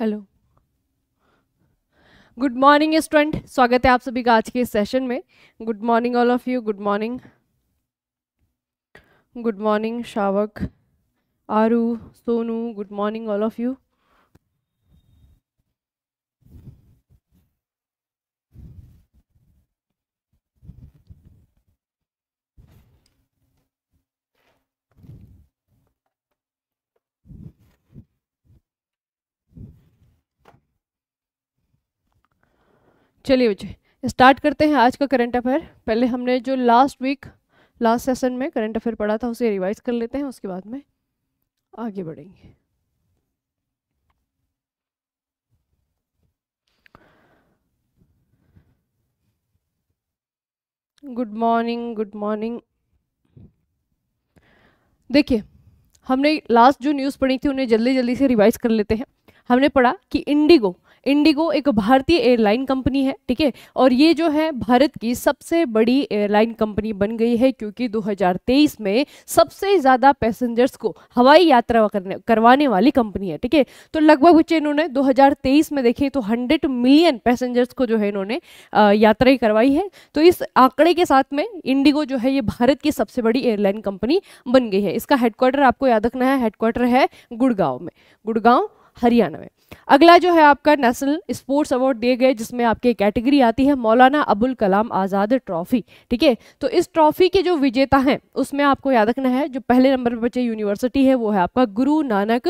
Hello good morning student स्वागत है आप सभी का आज के सेशन में good morning all of you good morning good morning शावक आरू Sonu good morning all of you चलिए बच्चे स्टार्ट करते हैं आज का करंट अफेयर पहले हमने जो लास्ट वीक लास्ट सेशन में करंट अफेयर पढ़ा था उसे रिवाइज कर लेते हैं उसके बाद में आगे बढ़ेंगे गुड मॉर्निंग गुड मॉर्निंग देखिए हमने लास्ट जो न्यूज़ पढ़ी थी उन्हें जल्दी जल्दी से रिवाइज कर लेते हैं हमने पढ़ा कि इंडिगो इंडिगो एक भारतीय एयरलाइन कंपनी है ठीक है और ये जो है भारत की सबसे बड़ी एयरलाइन कंपनी बन गई है क्योंकि 2023 में सबसे ज़्यादा पैसेंजर्स को हवाई यात्रा करने करवाने वाली कंपनी है ठीक है तो लगभग बच्चे इन्होंने 2023 में देखें तो 100 मिलियन पैसेंजर्स को जो है इन्होंने यात्राएं करवाई है तो इस आंकड़े के साथ में इंडिगो जो है ये भारत की सबसे बड़ी एयरलाइन कंपनी बन गई है इसका हेडक्वार्टर आपको याद रखना है हेडक्वार्टर है गुड़गांव में गुड़गांव हरियाणा में अगला जो है आपका नेशनल स्पोर्ट्स अवार्ड दिए गए जिसमें आपके कैटेगरी आती है मौलाना अबुल कलाम आज़ाद ट्रॉफी ठीक है तो इस ट्रॉफी के जो विजेता हैं उसमें आपको याद रखना है जो पहले नंबर पर बचे यूनिवर्सिटी है वो है आपका गुरु नानक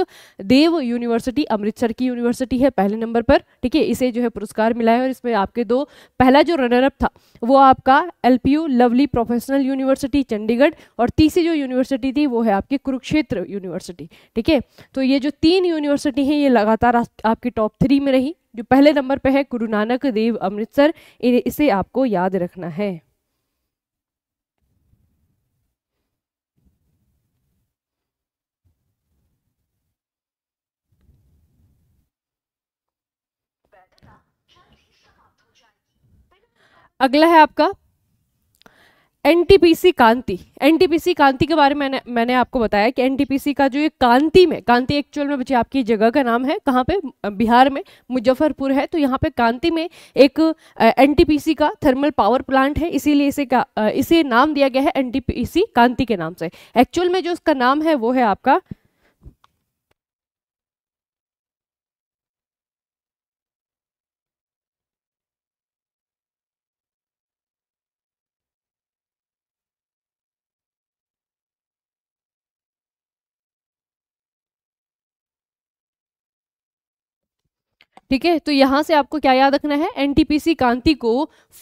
देव यूनिवर्सिटी अमृतसर की यूनिवर्सिटी है पहले नंबर पर ठीक है इसे जो है पुरस्कार मिला है और इसमें आपके दो पहला जो रनरअप था वो आपका L lovely professional university Chandigarh और तीसरी जो यूनिवर्सिटी थी वो है आपकी कुरुक्षेत्र यूनिवर्सिटी ठीक है तो ये जो तीन यूनिवर्सिटी हैं ये लगातार आपके टॉप थ्री में रही जो पहले नंबर पे है गुरु नानक देव अमृतसर इसे आपको याद रखना है अगला है आपका एनटीपीसी कांति एनटीपीसी कांति के बारे में मैंने मैंने आपको बताया कि एनटीपीसी का जो ये कांति में कांति एक्चुअल में बच्चे आपकी जगह का नाम है कहाँ पे बिहार में मुजफ्फरपुर है तो यहाँ पे कांति में एक एनटीपीसी का थर्मल पावर प्लांट है इसीलिए इसे का इसे नाम दिया गया है एनटीपीसी कांति के नाम से एक्चुअल में जो उसका नाम है वो है आपका ठीक है तो यहां से आपको क्या याद रखना है एनटीपीसी कांति को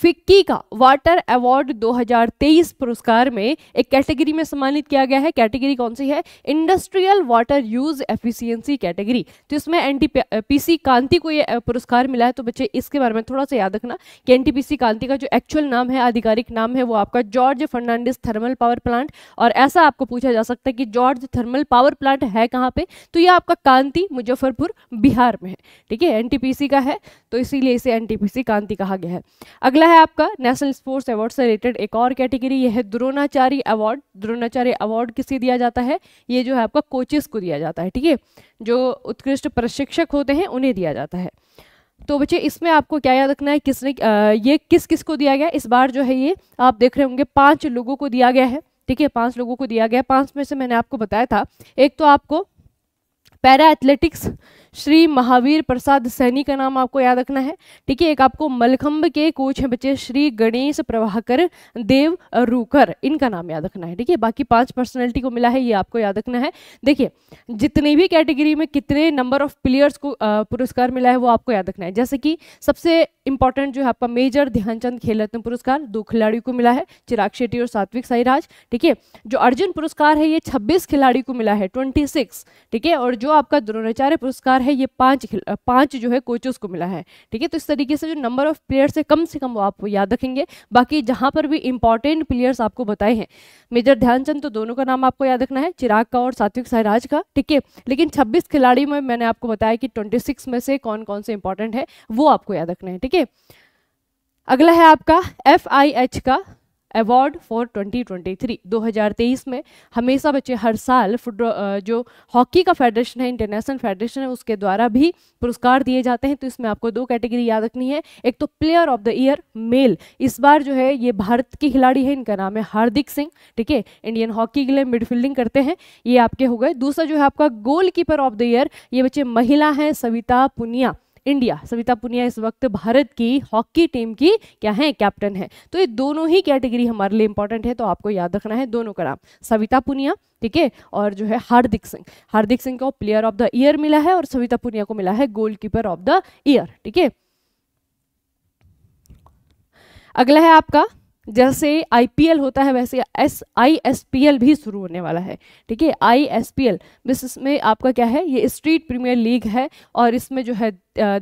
फिक्की का वाटर अवार्ड 2023 पुरस्कार में एक कैटेगरी में सम्मानित किया गया है कैटेगरी कौन सी है industrial water use efficiency category तो इसमें एनटीपीसी कांति को ये पुरस्कार मिला है तो बच्चे इसके बारे में थोड़ा सा याद रखना कि एन कांति का जो एक्चुअल नाम है आधिकारिक नाम है वो आपका George Fernandes thermal power plant और ऐसा आपको पूछा जा सकता है कि जॉर्ज थर्मल पावर प्लांट है कहाँ पे तो यह आपका कांति मुजफ्फरपुर बिहार में है ठीक है एनटी एनटीपीसी का है तो इसीलिए इसे एनटीपीसी कांति कहा गया है अगला है आपका नेशनल स्पोर्ट्स अवार्ड से रिलेटेड एक और कैटेगरी यह है द्रोणाचारी अवार्ड द्रोणाचार्य अवार्ड किसे दिया जाता है ये जो है आपका कोचेस को दिया जाता है ठीक है जो उत्कृष्ट प्रशिक्षक होते हैं उन्हें दिया जाता है तो बच्चे इसमें आपको क्या याद रखना है किसने ये किस किस को दिया गया इस बार जो है ये आप देख रहे होंगे पांच लोगों को दिया गया है ठीक है पांच लोगों को दिया गया पांच में से मैंने आपको बताया था एक तो आपको पैरा एथलेटिक्स श्री महावीर प्रसाद सैनी का नाम आपको याद रखना है ठीक है एक आपको मलखम्ब के कोच हैं बच्चे श्री गणेश प्रभाकर देव रूकर इनका नाम याद रखना है ठीक है बाकी पांच पर्सनैलिटी को मिला है ये आपको याद रखना है देखिए जितनी भी कैटेगरी में कितने नंबर ऑफ प्लेयर्स को पुरस्कार मिला है वो आपको याद रखना है जैसे कि सबसे इंपॉर्टेंट जो है आपका मेजर ध्यानचंद खेल रत्न पुरस्कार दो खिलाड़ियों को मिला है चिराग शेट्टी और सात्विक साईराज ठीक है जो अर्जुन पुरस्कार है ये छब्बीस खिलाड़ी को मिला है ट्वेंटी ठीक है और जो आपका द्रोणाचार्य पुरस्कार है ये पांच पांच जो है कोचेस को मिला है ठीक है तो इस तरीके से जो नंबर ऑफ प्लेयर्स है कम से कम वो आप याद रखेंगे बाकी जहां पर भी इंपॉर्टेंट प्लेयर्स आपको बताए हैं मेजर ध्यानचंद तो दोनों का नाम आपको याद रखना है चिराग का और सात्विक सहराज का ठीक है लेकिन छब्बीस खिलाड़ी में मैंने आपको बताया कि ट्वेंटी में से कौन कौन से इंपॉर्टेंट है वो आपको याद रखना है ठीक है अगला है आपका एफ का अवार्ड फॉर 2023 2023 में हमेशा बच्चे हर साल जो हॉकी का फेडरेशन है इंटरनेशनल फेडरेशन है उसके द्वारा भी पुरस्कार दिए जाते हैं तो इसमें आपको दो कैटेगरी याद रखनी है एक तो player of the year male इस बार जो है ये भारत के खिलाड़ी है इनका नाम है हार्दिक सिंह ठीक है इंडियन हॉकी के लिए मिडफील्डिंग करते हैं ये आपके हो गए दूसरा जो है आपका goalkeeper of the year ये बच्चे महिला हैं सविता पुनिया इंडिया सविता पुनिया इस वक्त भारत की हॉकी टीम की क्या है कैप्टन है तो ये दोनों ही कैटेगरी हमारे लिए इंपॉर्टेंट है तो आपको याद रखना है दोनों का नाम सविता पुनिया ठीक है और जो है हार्दिक सिंह हार्दिक सिंह को प्लेयर ऑफ द ईयर मिला है और सविता पुनिया को मिला है गोलकीपर ऑफ द ईयर ठीक है अगला है आपका जैसे आईपीएल होता है वैसे S I S P L भी शुरू होने वाला है ठीक है आई एस पी एल बस इसमें आपका क्या है ये स्ट्रीट प्रीमियर लीग है और इसमें जो है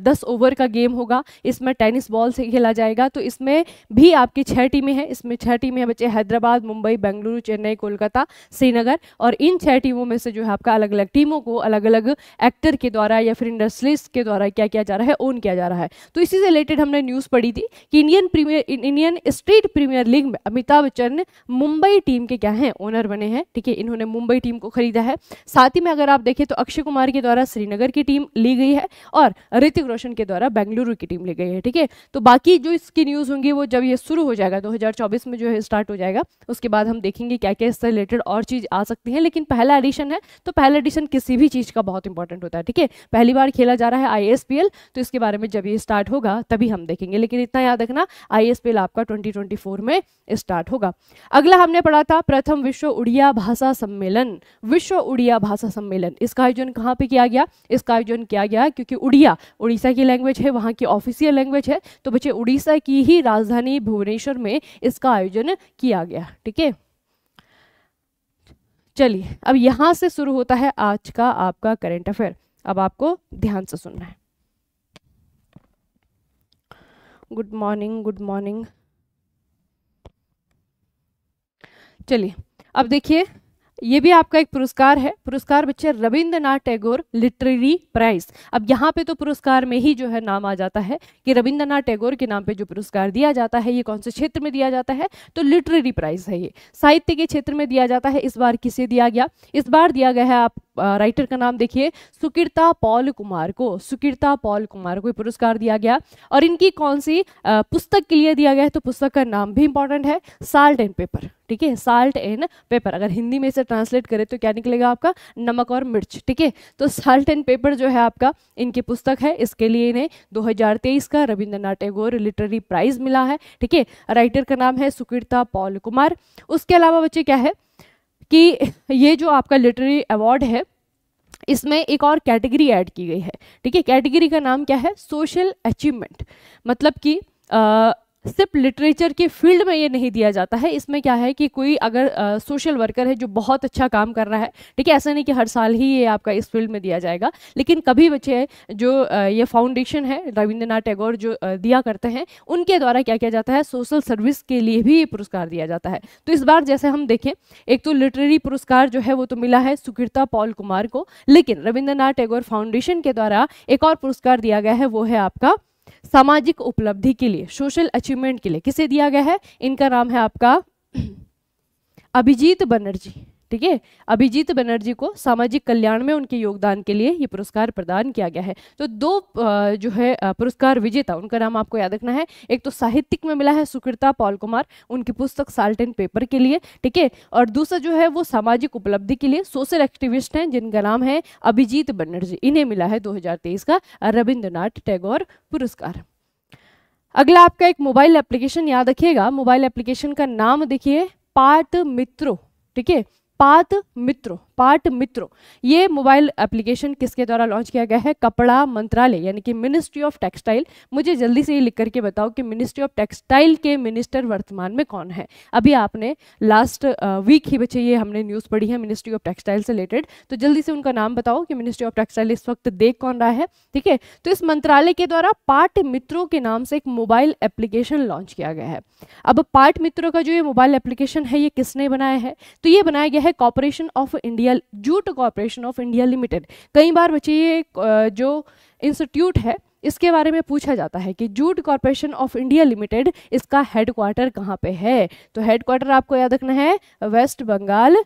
दस ओवर का गेम होगा इसमें टेनिस बॉल से खेला जाएगा तो इसमें भी आपकी छह टीमें हैं इसमें छह टीमें हैं बच्चे हैदराबाद मुंबई बेंगलुरु चेन्नई कोलकाता श्रीनगर और इन छह टीमों में से जो है आपका अलग अलग टीमों को अलग अलग एक्टर के द्वारा या फिर इंडस्ट्रीज के द्वारा क्या किया जा रहा है ओन किया जा रहा है तो इसी से रिलेटेड हमने न्यूज़ पढ़ी थी कि Indian premier Indian state premier league में अमिताभ बच्चन मुंबई टीम के क्या हैं ओनर बने हैं ठीक है इन्होंने मुंबई टीम को खरीदा है साथ ही में अगर आप देखें तो अक्षय कुमार के द्वारा श्रीनगर की टीम ली गई है और ऋतिक रोशन के द्वारा बेंगलुरु की टीम ले गई है ठीक है तो बाकी जो इसकी न्यूज़ होंगी वो जब ये शुरू हो जाएगा 2024 में जो है स्टार्ट हो जाएगा उसके बाद हम देखेंगे क्या क्या इससे रिलेटेड और चीज़ आ सकती है लेकिन पहला एडिशन है तो पहला एडिशन किसी भी चीज़ का बहुत इंपॉर्टेंट होता है ठीक है पहली बार खेला जा रहा है आई तो इसके बारे में जब ये स्टार्ट होगा तभी हम देखेंगे लेकिन इतना याद रखना आई आपका ट्वेंटी में स्टार्ट होगा अगला हमने पढ़ा था प्रथम विश्व उड़िया भाषा सम्मेलन विश्व उड़िया भाषा सम्मेलन इसका आयोजन कहाँ पे किया गया इसका आयोजन किया गया क्योंकि उड़िया उड़ीसा की लैंग्वेज है वहाँ की ऑफिशियल लैंग्वेज है तो बच्चे उड़ीसा की ही राजधानी भुवनेश्वर में इसका आयोजन किया गया ठीक है चलिए अब यहाँ से शुरू होता है आज का आपका करेंट अफेयर अब आपको ध्यान से सुनना है गुड मॉर्निंग गुड मॉर्निंग चलिए अब देखिए ये भी आपका एक पुरस्कार है पुरस्कार बच्चे रविंद्रनाथ टैगोर लिटरेरी प्राइज अब यहाँ पे तो पुरस्कार में ही जो है नाम आ जाता है कि रविंद्रनाथ टैगोर के नाम पे जो पुरस्कार दिया जाता है ये कौन से क्षेत्र में दिया जाता है तो लिटरेरी प्राइज है ये साहित्य के क्षेत्र में दिया जाता है इस बार किसे दिया गया इस बार दिया गया है आप राइटर का नाम देखिए सुकीर्ता पॉल कुमार को सुकीर्ता पॉल कुमार को पुरस्कार दिया गया और इनकी कौन सी पुस्तक के लिए दिया गया है तो पुस्तक का नाम भी इंपॉर्टेंट है साल्ट एंड पेपर ठीक है साल्ट एंड पेपर अगर हिंदी में इसे ट्रांसलेट करें तो क्या निकलेगा आपका नमक और मिर्च ठीक है तो साल्ट एंड पेपर जो है आपका इनकी पुस्तक है इसके लिए इन्हें 2023 का रविंद्रनाथ टैगोर लिटरेरी प्राइज मिला है ठीक है राइटर का नाम है सुकीर्ता पॉल कुमार उसके अलावा बच्चे क्या है कि ये जो आपका लिटरेरी अवार्ड है इसमें एक और कैटेगरी ऐड की गई है ठीक है कैटेगरी का नाम क्या है सोशल अचीवमेंट मतलब कि सिर्फ लिटरेचर के फील्ड में ये नहीं दिया जाता है इसमें क्या है कि कोई अगर सोशल वर्कर है जो बहुत अच्छा काम कर रहा है ठीक है ऐसा नहीं कि हर साल ही ये आपका इस फील्ड में दिया जाएगा लेकिन कभी बच्चे जो ये फाउंडेशन है रविंद्रनाथ टैगोर जो दिया करते हैं उनके द्वारा क्या किया जाता है सोशल सर्विस के लिए भी ये पुरस्कार दिया जाता है तो इस बार जैसे हम देखें एक तो लिटरेरी पुरस्कार जो है वो तो मिला है सुकृता पॉल कुमार को लेकिन रविंद्रनाथ टैगोर फाउंडेशन के द्वारा एक और पुरस्कार दिया गया है वो है आपका सामाजिक उपलब्धि के लिए सोशल अचीवमेंट के लिए किसे दिया गया है इनका नाम है आपका अभिजीत बनर्जी ठीक है अभिजीत बनर्जी को सामाजिक कल्याण में उनके योगदान के लिए ये पुरस्कार प्रदान किया गया है तो दो जो है पुरस्कार विजेता उनका नाम आपको याद रखना है एक तो साहित्यिक में मिला है सुकृता पॉल कुमार उनकी पुस्तक साल्ट एंड पेपर के लिए ठीक है और दूसरा जो है वो सामाजिक उपलब्धि के लिए सोशल एक्टिविस्ट हैं जिनका नाम है अभिजीत बनर्जी इन्हें मिला है दो का रविंद्रनाथ टैगोर पुरस्कार अगला आपका एक मोबाइल एप्लीकेशन याद रखिएगा मोबाइल एप्लीकेशन का नाम देखिए पाठ मित्रों ठीक है पात मित्र पाट मित्रो ये मोबाइल एप्लीकेशन किसके द्वारा लॉन्च किया गया है कपड़ा मंत्रालय यानी कि मिनिस्ट्री ऑफ टेक्सटाइल मुझे जल्दी से ये लिख करके बताओ कि मिनिस्ट्री ऑफ टेक्सटाइल के मिनिस्टर वर्तमान में कौन है अभी आपने लास्ट वीक ही बचे ये हमने न्यूज़ पढ़ी है मिनिस्ट्री ऑफ टेक्सटाइल से रिलेटेड तो जल्दी से उनका नाम बताओ कि मिनिस्ट्री ऑफ टेक्सटाइल इस वक्त देख कौन रहा है ठीक है तो इस मंत्रालय के द्वारा पाट मित्रों के नाम से एक मोबाइल एप्लीकेशन लॉन्च किया गया है अब पाट मित्रों का जो ये मोबाइल एप्लीकेशन है ये किसने बनाया है तो ये बनाया गया है corporation of India India jute corporation of India limited कई बार बच्चे ये जो इंस्टीट्यूट है इसके बारे में पूछा जाता है कि jute corporation of India limited इसका हेडक्वार्टर कहाँ पे है तो हेडक्वार्टर आपको याद रखना है वेस्ट बंगाल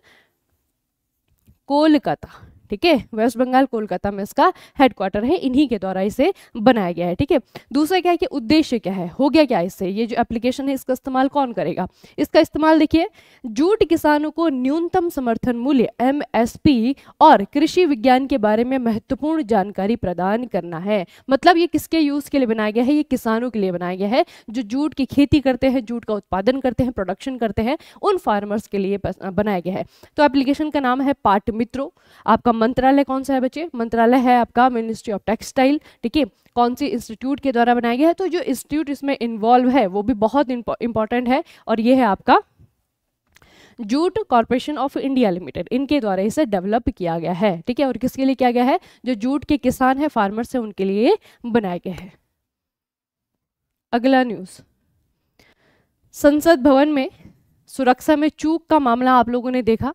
कोलकाता ठीक है वेस्ट बंगाल कोलकाता में इसका हेडक्वार्टर है इन्हीं के द्वारा इसे बनाया गया है ठीक है दूसरा क्या है कि उद्देश्य क्या है हो गया क्या इससे ये जो एप्लीकेशन है इसका इस्तेमाल कौन करेगा इसका इस्तेमाल देखिए जूट किसानों को न्यूनतम समर्थन मूल्य एम और कृषि विज्ञान के बारे में महत्वपूर्ण जानकारी प्रदान करना है मतलब ये किसके यूज के लिए बनाया गया है ये किसानों के लिए बनाया गया है जो जूट की खेती करते हैं जूट का उत्पादन करते हैं प्रोडक्शन करते हैं उन फार्मर्स के लिए बनाया गया है तो एप्लीकेशन का नाम है पाट मित्रो आपका मंत्रालय कौन सा है बच्चे मंत्रालय है आपका मिनिस्ट्री ऑफ टेक्सटाइल ठीक है कौन सी इंस्टीट्यूट के द्वारा बनाया गया है तो जो इंस्टीट्यूट इसमें इन्वॉल्व है वो भी बहुत इंपॉर्टेंट है और ये है आपका jute corporation of India limited इनके द्वारा इसे डेवलप किया गया है ठीक है और किसके लिए किया गया है जो जूट के किसान है फार्मर्स है उनके लिए बनाया गया है अगला न्यूज़ संसद भवन में सुरक्षा में चूक का मामला आप लोगों ने देखा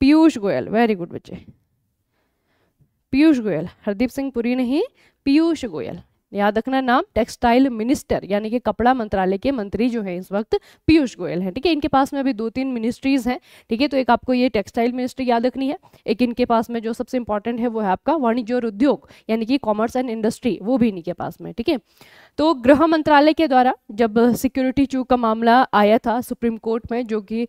पीयूष गोयल वेरी गुड बच्चे पीयूष गोयल हरदीप सिंह पुरी नहीं पीयूष गोयल याद रखना नाम टेक्सटाइल मिनिस्टर यानी कि कपड़ा मंत्रालय के मंत्री जो है इस वक्त पीयूष गोयल हैं ठीक है इनके पास में अभी दो तीन मिनिस्ट्रीज हैं ठीक है तो एक आपको ये टेक्सटाइल मिनिस्ट्री याद रखनी है एक इनके पास में जो सबसे इंपॉर्टेंट है वो है आपका वाणिज्य और उद्योग यानी कि कॉमर्स एंड इंडस्ट्री वो भी इनके पास में ठीक है तो गृह मंत्रालय के द्वारा जब सिक्योरिटी चूक का मामला आया था सुप्रीम कोर्ट में जो कि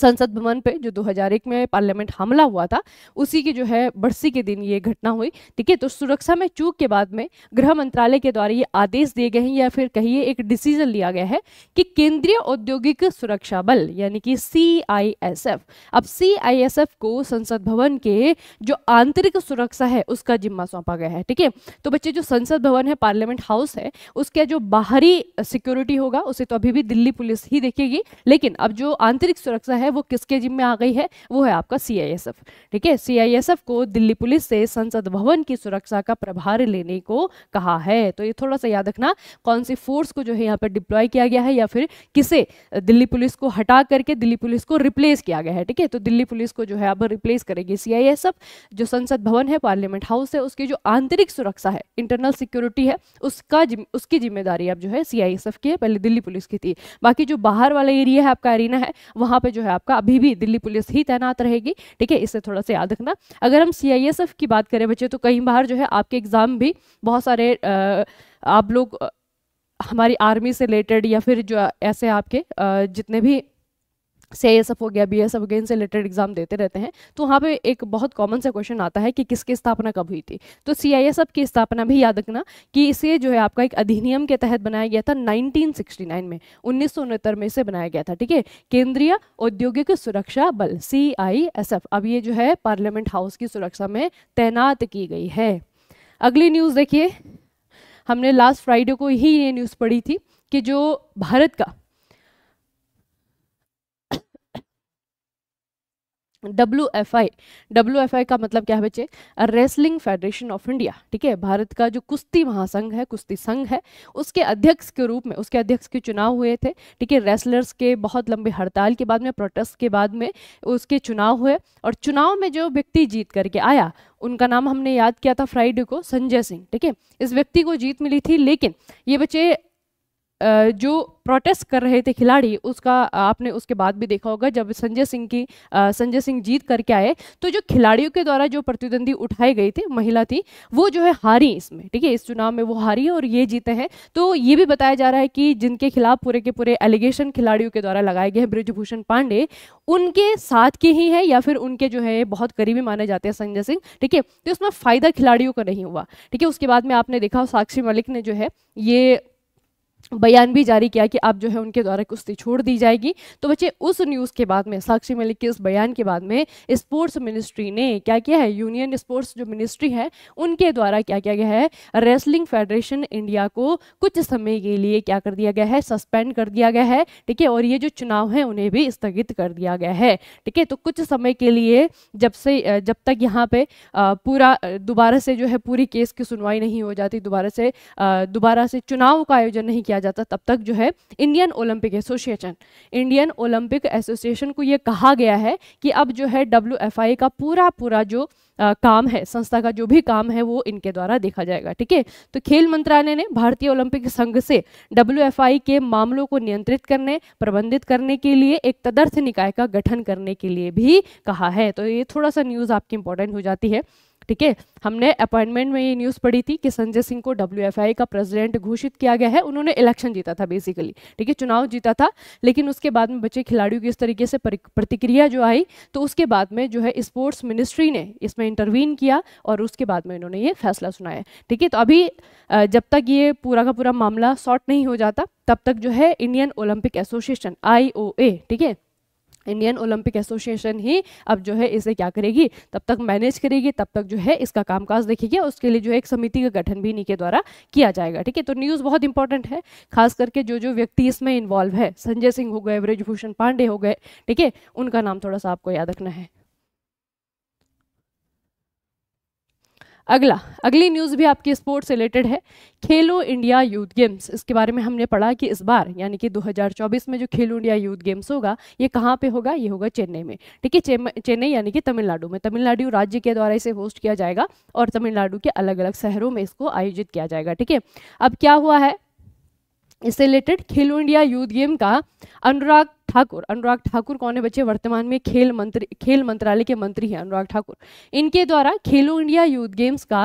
संसद भवन पे जो 2001 में पार्लियामेंट हमला हुआ था उसी की जो है बरसी के दिन ये घटना हुई ठीक है तो सुरक्षा में चूक के बाद में गृह मंत्रालय के द्वारा ये आदेश दिए गए हैं या फिर कहिए एक डिसीजन लिया गया है कि केंद्रीय औद्योगिक सुरक्षा बल यानी कि सी अब सी को संसद भवन के जो आंतरिक सुरक्षा है उसका जिम्मा सौंपा गया है ठीक है तो बच्चे जो संसद भवन है पार्लियामेंट हाउस है उसके जो बाहरी सिक्योरिटी होगा उसे तो अभी भी दिल्ली पुलिस ही देखेगी लेकिन अब जो आंतरिक सुरक्षा है है वो किसके जिम्मे आ गई है वो है आपका सी ठीक है सी को दिल्ली पुलिस से संसद भवन की सुरक्षा का प्रभार लेने को कहा है तो ये थोड़ा सा याद रखना कौन सी फोर्स को जो है यहाँ पर डिप्लॉय किया गया है या फिर किसे दिल्ली पुलिस को हटा करके दिल्ली पुलिस को रिप्लेस किया गया है ठीक है तो दिल्ली पुलिस को जो है अब रिप्लेस करेगी सी जो संसद भवन है पार्लियामेंट हाउस है उसकी जो आंतरिक सुरक्षा है इंटरनल सिक्योरिटी है उसका जिम, उसकी जिम्मेदारी अब जो है सी की है पहले दिल्ली पुलिस की थी बाकी जो बाहर वाला एरिया है आपका एरिना है वहाँ पर जो है आपका अभी भी दिल्ली पुलिस ही तैनात रहेगी ठीक है इसे थोड़ा सा याद रखना अगर हम सी की बात करें बच्चे तो कई बार जो है आपके एग्ज़ाम भी बहुत सारे आप लोग हमारी आर्मी से रिलेटेड या फिर जो ऐसे आपके जितने भी से एस सब हो गया बी एफ हो गया इनसे रिलेटेड एग्जाम देते रहते हैं तो वहाँ पे एक बहुत कॉमन सा क्वेश्चन आता है कि किसकी स्थापना कब हुई थी तो सी आई एस एफ की स्थापना भी याद रखना कि इसे जो है आपका एक अधिनियम के तहत बनाया गया था 1969 में उन्नीस में इसे बनाया गया था ठीक है केंद्रीय औद्योगिक सुरक्षा बल सी आई एस एफ अब ये जो है पार्लियामेंट हाउस की सुरक्षा में तैनात की गई है अगली न्यूज़ देखिए हमने लास्ट फ्राइडे को ही ये न्यूज़ पढ़ी थी कि जो भारत का W F I W F I का मतलब क्या है बच्चे रेसलिंग फेडरेशन ऑफ इंडिया ठीक है भारत का जो कुश्ती महासंघ है कुश्ती संघ है उसके अध्यक्ष के रूप में उसके अध्यक्ष के चुनाव हुए थे ठीक है रेसलर्स के बहुत लंबे हड़ताल के बाद में प्रोटेस्ट के बाद में उसके चुनाव हुए और चुनाव में जो व्यक्ति जीत करके आया उनका नाम हमने याद किया था फ्राइडे को संजय सिंह ठीक है इस व्यक्ति को जीत मिली थी लेकिन ये बच्चे जो प्रोटेस्ट कर रहे थे खिलाड़ी उसका आपने उसके बाद भी देखा होगा जब संजय सिंह की संजय सिंह जीत करके आए तो जो खिलाड़ियों के द्वारा जो प्रतिद्वंदी उठाई गई थी महिला थी वो जो है हारी इसमें ठीक है इस चुनाव में वो हारी और ये जीते हैं तो ये भी बताया जा रहा है कि जिनके खिलाफ पूरे के पूरे एलिगेशन खिलाड़ियों के द्वारा लगाए गए हैं ब्रिजभूषण पांडे उनके साथ के ही है या फिर उनके जो है बहुत करीबी माने जाते हैं संजय सिंह ठीक है तो इसमें फ़ायदा खिलाड़ियों का नहीं हुआ ठीक है उसके बाद में आपने देखा साक्षी मलिक ने जो है ये बयान भी जारी किया कि आप जो है उनके द्वारा कुश्ती छोड़ दी जाएगी तो बच्चे उस न्यूज़ के बाद में साक्षी मलिक के उस बयान के बाद में स्पोर्ट्स मिनिस्ट्री ने क्या किया है यूनियन स्पोर्ट्स जो मिनिस्ट्री है उनके द्वारा क्या किया गया है रेसलिंग फेडरेशन इंडिया को कुछ समय के लिए क्या कर दिया गया है सस्पेंड कर दिया गया है ठीक है और ये जो चुनाव है उन्हें भी स्थगित कर दिया गया है ठीक है तो कुछ समय के लिए जब से जब तक यहाँ पे पूरा दोबारा से जो है पूरी केस की सुनवाई नहीं हो जाती दोबारा से दोबारा से चुनाव का आयोजन नहीं किया किया जाता तब तक जो है Indian Olympic association Indian Olympic association को यह कहा गया है कि अब जो है डब्ल्यू का पूरा पूरा जो आ, काम है संस्था का जो भी काम है वो इनके द्वारा देखा जाएगा ठीक है तो खेल मंत्रालय ने भारतीय ओलंपिक संघ से डब्ल्यू के मामलों को नियंत्रित करने प्रबंधित करने के लिए एक तदर्थ निकाय का गठन करने के लिए भी कहा है तो ये थोड़ा सा न्यूज़ आपकी इंपॉर्टेंट हो जाती है ठीक है हमने अपॉइंटमेंट में ये न्यूज़ पढ़ी थी कि संजय सिंह को डब्ल्यू का प्रेसिडेंट घोषित किया गया है उन्होंने इलेक्शन जीता था बेसिकली ठीक है चुनाव जीता था लेकिन उसके बाद में बच्चे खिलाड़ियों की इस तरीके से प्रतिक्रिया जो आई तो उसके बाद में जो है स्पोर्ट्स मिनिस्ट्री ने इसमें इंटरवीन किया और उसके बाद में इन्होंने ये फैसला सुनाया ठीक है तो अभी जब तक ये पूरा का पूरा मामला सॉर्ट नहीं हो जाता तब तक जो है इंडियन ओलंपिक एसोसिएशन आई ठीक है इंडियन ओलंपिक एसोसिएशन ही अब जो है इसे क्या करेगी तब तक मैनेज करेगी तब तक जो है इसका कामकाज देखेगी उसके लिए जो है एक समिति का गठन भी इन्हीं के द्वारा किया जाएगा ठीक है तो न्यूज़ बहुत इंपॉर्टेंट है खास करके जो जो व्यक्ति इसमें इन्वॉल्व है संजय सिंह हो गए ब्रजभूषण पांडे हो गए ठीक है उनका नाम थोड़ा सा आपको याद रखना है अगला अगली न्यूज़ भी आपकी स्पोर्ट्स रिलेटेड है खेलो इंडिया यूथ गेम्स इसके बारे में हमने पढ़ा कि इस बार यानी कि 2024 में जो खेलो इंडिया यूथ गेम्स होगा ये कहाँ पे होगा ये होगा चेन्नई में ठीक है चेन्नई यानी कि तमिलनाडु में तमिलनाडु राज्य के द्वारा इसे होस्ट किया जाएगा और तमिलनाडु के अलग अलग शहरों में इसको आयोजित किया जाएगा ठीक है अब क्या हुआ है इससे रिलेटेड खेलो इंडिया यूथ गेम का अनुराग ठाकुर अनुराग ठाकुर कौन है बच्चे वर्तमान में खेल मंत्री खेल मंत्रालय के मंत्री हैं अनुराग ठाकुर इनके द्वारा खेलो इंडिया यूथ गेम्स का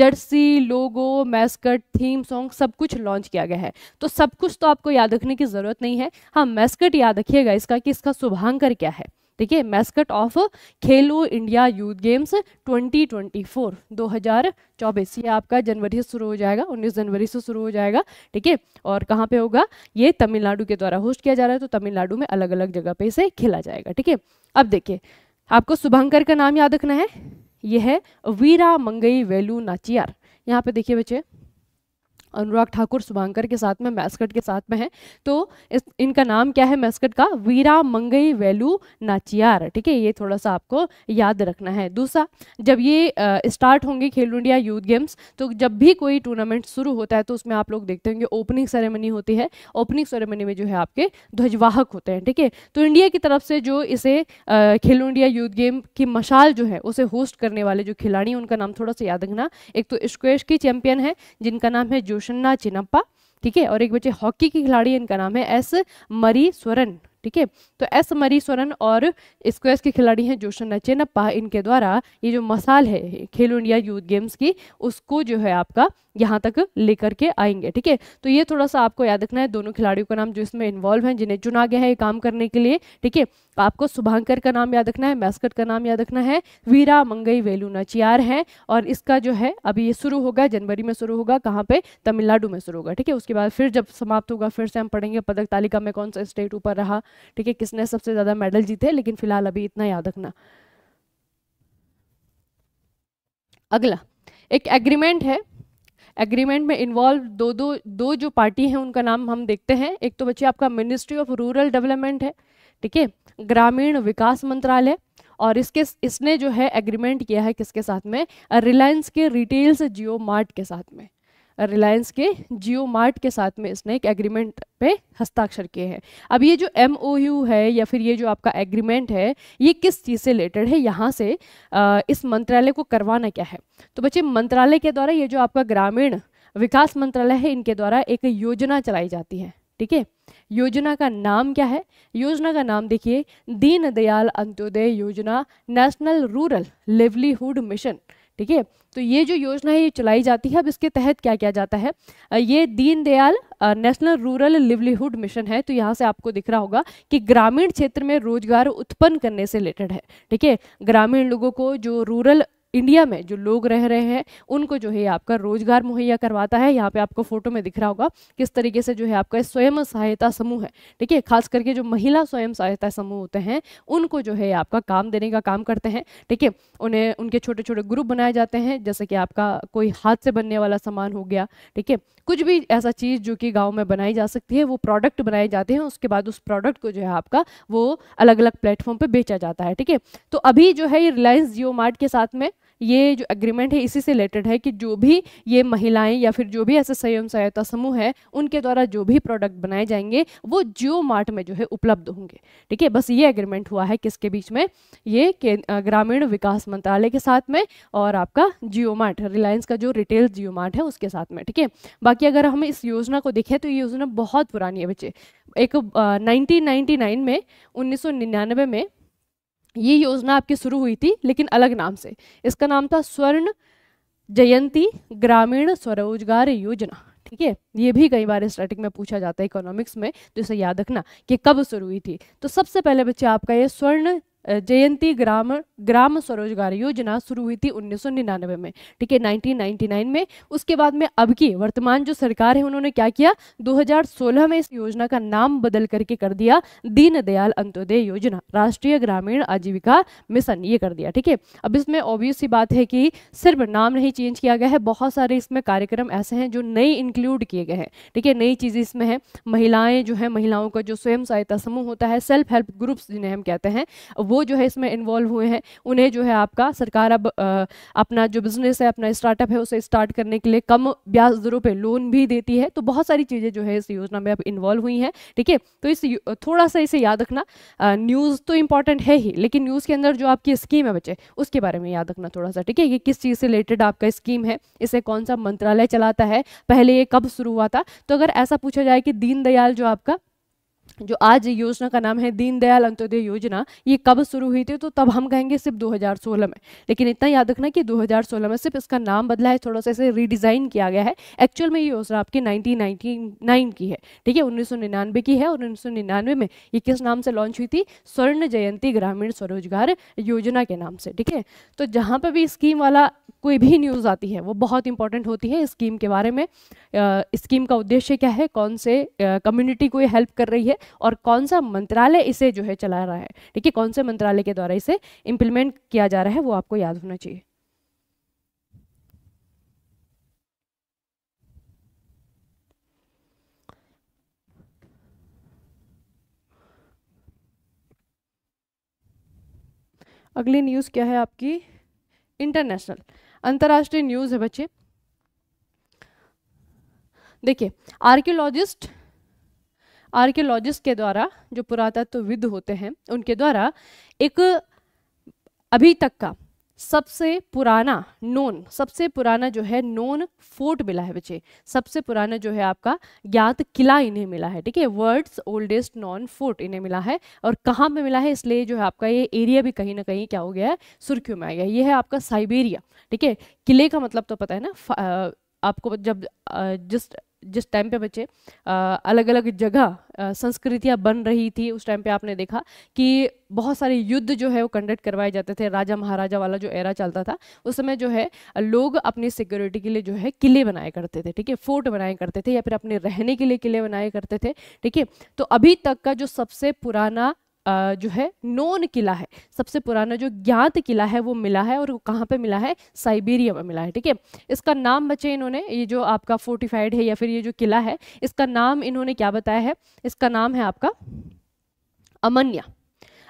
jersey logo mascot theme song सब कुछ लॉन्च किया गया है तो सब कुछ तो आपको याद रखने की ज़रूरत नहीं है हाँ मैस्कट याद रखिएगा इसका कि इसका शुभांकर क्या है ठीक है mascot of Khelo India youth games 2024 2024 ये आपका जनवरी से शुरू हो जाएगा 19 जनवरी से शुरू हो जाएगा ठीक है और कहाँ पे होगा ये तमिलनाडु के द्वारा होस्ट किया जा रहा है तो तमिलनाडु में अलग अलग जगह पे इसे खेला जाएगा ठीक है अब देखिए आपको शुभंकर का नाम याद रखना है यह है वीरा मंगई वेलू नाचियार यहाँ पे देखिए बच्चे अनुराग ठाकुर शुभांकर के साथ में मैस्कट के साथ में है तो इस इनका नाम क्या है मैस्कट का वीरा मंगई वेलू नाचियार ठीक है ये थोड़ा सा आपको याद रखना है दूसरा जब ये स्टार्ट होंगे खेलो इंडिया यूथ गेम्स तो जब भी कोई टूर्नामेंट शुरू होता है तो उसमें आप लोग देखते होंगे ओपनिंग सेरेमनी होती है ओपनिंग सेरेमनी में जो है आपके ध्वजवाहक होते हैं ठीक है तो इंडिया की तरफ से जो इसे खेलो इंडिया यूथ गेम की मशाल जो है उसे होस्ट करने वाले जो खिलाड़ी उनका नाम थोड़ा सा याद रखना एक तो स्क्वेश की चैंपियन है जिनका नाम है जोश सुषन्ना चिनप्पा ठीक है और एक बच्चे हॉकी की खिलाड़ी इनका नाम है एस मरी स्वरन ठीक है तो एस स्वरन और स्क्वेस के खिलाड़ी हैं जोशन चेनप्पा इनके द्वारा ये जो मसाल है खेलो इंडिया यूथ गेम्स की उसको जो है आपका यहाँ तक लेकर के आएंगे ठीक है तो ये थोड़ा सा आपको याद रखना है दोनों खिलाड़ियों का नाम जो इसमें इन्वॉल्व हैं जिन्हें चुना गया है काम करने के लिए ठीक है आपको शुभांकर का नाम याद रखना है मैस्कट का नाम याद रखना है वीरा मंगई वेलू नचियार है और इसका जो है अभी ये शुरू होगा जनवरी में शुरू होगा कहाँ पे तमिलनाडु में शुरू होगा ठीक है उसके बाद फिर जब समाप्त होगा फिर से हम पढ़ेंगे पदक तालिका में कौन सा स्टेट ऊपर रहा ठीक है किसने सबसे ज़्यादा मेडल जीते लेकिन फिलहाल अभी इतना याद रखना अगला एक एग्रीमेंट है एग्रीमेंट में इन्वॉल्व दो दो दो जो पार्टी हैं उनका नाम हम देखते हैं एक तो बच्चे आपका मिनिस्ट्री ऑफ रूरल डेवलपमेंट है ठीक है ग्रामीण विकास मंत्रालय और इसके इसने जो है एग्रीमेंट किया है किसके साथ में रिलायंस के रिटेल से जियो मार्ट के साथ में रिलायंस के जियो मार्ट के साथ में इसने एक एग्रीमेंट पे हस्ताक्षर किए हैं अब ये जो एम है या फिर ये जो आपका एग्रीमेंट है ये किस चीज़ से रिलेटेड है यहाँ से आ, इस मंत्रालय को करवाना क्या है तो बच्चे मंत्रालय के द्वारा ये जो आपका ग्रामीण विकास मंत्रालय है इनके द्वारा एक योजना चलाई जाती है ठीक है योजना का नाम क्या है योजना का नाम देखिए दीनदयाल अंत्योदय योजना नेशनल रूरल लेवलीहुड मिशन ठीक है तो ये जो योजना है ये चलाई जाती है अब इसके तहत क्या क्या जाता है ये Deendayal national rural livelihood mission है तो यहाँ से आपको दिख रहा होगा कि ग्रामीण क्षेत्र में रोजगार उत्पन्न करने से रिलेटेड है ठीक है ग्रामीण लोगों को जो रूरल इंडिया में जो लोग रह रहे हैं उनको जो है आपका रोजगार मुहैया करवाता है यहाँ पे आपको फोटो में दिख रहा होगा किस तरीके से जो है आपका स्वयं सहायता समूह है ठीक है खास करके जो महिला स्वयं सहायता समूह होते हैं उनको जो है आपका काम देने का काम करते हैं ठीक है उन्हें उनके छोटे छोटे ग्रुप बनाए जाते हैं जैसे कि आपका कोई हाथ से बनने वाला सामान हो गया ठीक है कुछ भी ऐसा चीज़ जो कि गाँव में बनाई जा सकती है वो प्रोडक्ट बनाए जाते हैं उसके बाद उस प्रोडक्ट को जो है आपका वो अलग अलग प्लेटफॉर्म पर बेचा जाता है ठीक है तो अभी जो है ये रिलायंस जियो मार्ट के साथ में ये जो एग्रीमेंट है इसी से रिलेटेड है कि जो भी ये महिलाएं या फिर जो भी ऐसे स्वयं सहायता समूह है उनके द्वारा जो भी प्रोडक्ट बनाए जाएंगे वो जियो मार्ट में जो है उपलब्ध होंगे ठीक है बस ये एग्रीमेंट हुआ है किसके बीच में ये ग्रामीण विकास मंत्रालय के साथ में और आपका जियो मार्ट रिलायंस का जो रिटेल जियो मार्ट है उसके साथ में ठीक है बाकी अगर हम इस योजना को देखें तो ये योजना बहुत पुरानी है बच्चे एक नाइनटीन में उन्नीस में ये योजना आपकी शुरू हुई थी लेकिन अलग नाम से इसका नाम था स्वर्ण जयंती ग्रामीण स्वरोजगार योजना ठीक है ये भी कई बार स्टार्टिंग में पूछा जाता है इकोनॉमिक्स में तो इसे याद रखना कि कब शुरू हुई थी तो सबसे पहले बच्चे आपका ये स्वर्ण जयंती ग्राम ग्राम स्वरोजगार योजना शुरू हुई थी 1999 में ठीक है 1999 में उसके बाद में अब की वर्तमान जो सरकार है उन्होंने क्या किया 2016 में इस योजना का नाम बदल करके कर दिया दीनदयाल अंत्योदय योजना राष्ट्रीय ग्रामीण आजीविका मिशन ये कर दिया ठीक है अब इसमें ऑब्वियस सी बात है कि सिर्फ नाम नहीं चेंज किया गया है बहुत सारे इसमें कार्यक्रम ऐसे हैं जो नए इंक्लूड किए गए हैं ठीक है नई चीज़ें इसमें हैं महिलाएं जो है महिलाओं का जो स्वयं सहायता समूह होता है सेल्फ हेल्प ग्रुप्स जिन्हें हम कहते हैं वो जो है इसमें इन्वॉल्व हुए हैं उन्हें जो है आपका सरकार अब आ, अपना जो बिजनेस है अपना स्टार्टअप है उसे स्टार्ट करने के लिए कम ब्याज दरों पर लोन भी देती है तो बहुत सारी चीज़ें जो है इस योजना में अब इन्वॉल्व हुई हैं ठीक है तो इस थोड़ा सा इसे याद रखना न्यूज़ तो इंपॉर्टेंट है ही लेकिन न्यूज़ के अंदर जो आपकी स्कीम है बच्चे उसके बारे में याद रखना थोड़ा सा ठीक है ये किस चीज़ से रिलेटेड आपका स्कीम है इसे कौन सा मंत्रालय चलाता है पहले ये कब शुरू हुआ था तो अगर ऐसा पूछा जाए कि दीनदयाल जो आपका जो आज योजना का नाम है दीनदयाल अंत्योदय योजना ये कब शुरू हुई थी तो तब हम कहेंगे सिर्फ 2016 में लेकिन इतना याद रखना कि 2016 में सिर्फ इसका नाम बदला है थोड़ा सा इसे रीडिज़ाइन किया गया है एक्चुअल में ये योजना आपकी 1999 की है ठीक है उन्नीस की है और उन्नीस में ये किस नाम से लॉन्च हुई थी स्वर्ण जयंती ग्रामीण स्वरोजगार योजना के नाम से ठीक है तो जहाँ पर भी स्कीम वाला कोई भी न्यूज़ आती है वो बहुत इंपॉर्टेंट होती है स्कीम के बारे में स्कीम का उद्देश्य क्या है कौन से कम्युनिटी को ये हेल्प कर रही है और कौन सा मंत्रालय इसे जो है चला रहा है ठीक है कौन से मंत्रालय के द्वारा इसे इंप्लीमेंट किया जा रहा है वो आपको याद होना चाहिए अगली न्यूज़ क्या है आपकी इंटरनेशनल अंतर्राष्ट्रीय न्यूज़ है बच्चे देखिए आर्कियोलॉजिस्ट आर्कियोलॉजिस्ट के द्वारा जो पुरातत्वविद होते हैं उनके द्वारा एक अभी तक का सबसे पुराना नोन सबसे पुराना जो है नोन फोर्ट मिला है बच्चे सबसे पुराना जो है आपका ज्ञात किला इन्हें मिला है ठीक है वर्ल्ड्स ओल्डेस्ट नॉन फोर्ट इन्हें मिला है और कहाँ पे मिला है इसलिए जो है आपका ये एरिया भी कहीं ना कहीं क्या हो गया है सुर्खियों में आ गया ये है आपका साइबेरिया ठीक है किले का मतलब तो पता है ना आपको जब जस्ट जिस टाइम पे बच्चे अलग अलग जगह संस्कृतियाँ बन रही थी उस टाइम पे आपने देखा कि बहुत सारे युद्ध जो है वो कंडक्ट करवाए जाते थे राजा महाराजा वाला जो एरा चलता था उस समय जो है लोग अपनी सिक्योरिटी के लिए जो है किले बनाए करते थे ठीक है फोर्ट बनाए करते थे या फिर अपने रहने के लिए किले बनाए करते थे ठीक है तो अभी तक का जो सबसे पुराना जो है नोन किला है सबसे पुराना जो ज्ञात किला है वो मिला है और वो कहाँ पे मिला है साइबेरिया में मिला है ठीक है इसका नाम बचे इन्होंने ये जो आपका फोर्टिफाइड है या फिर ये जो किला है इसका नाम इन्होंने क्या बताया है इसका नाम है आपका अमन्या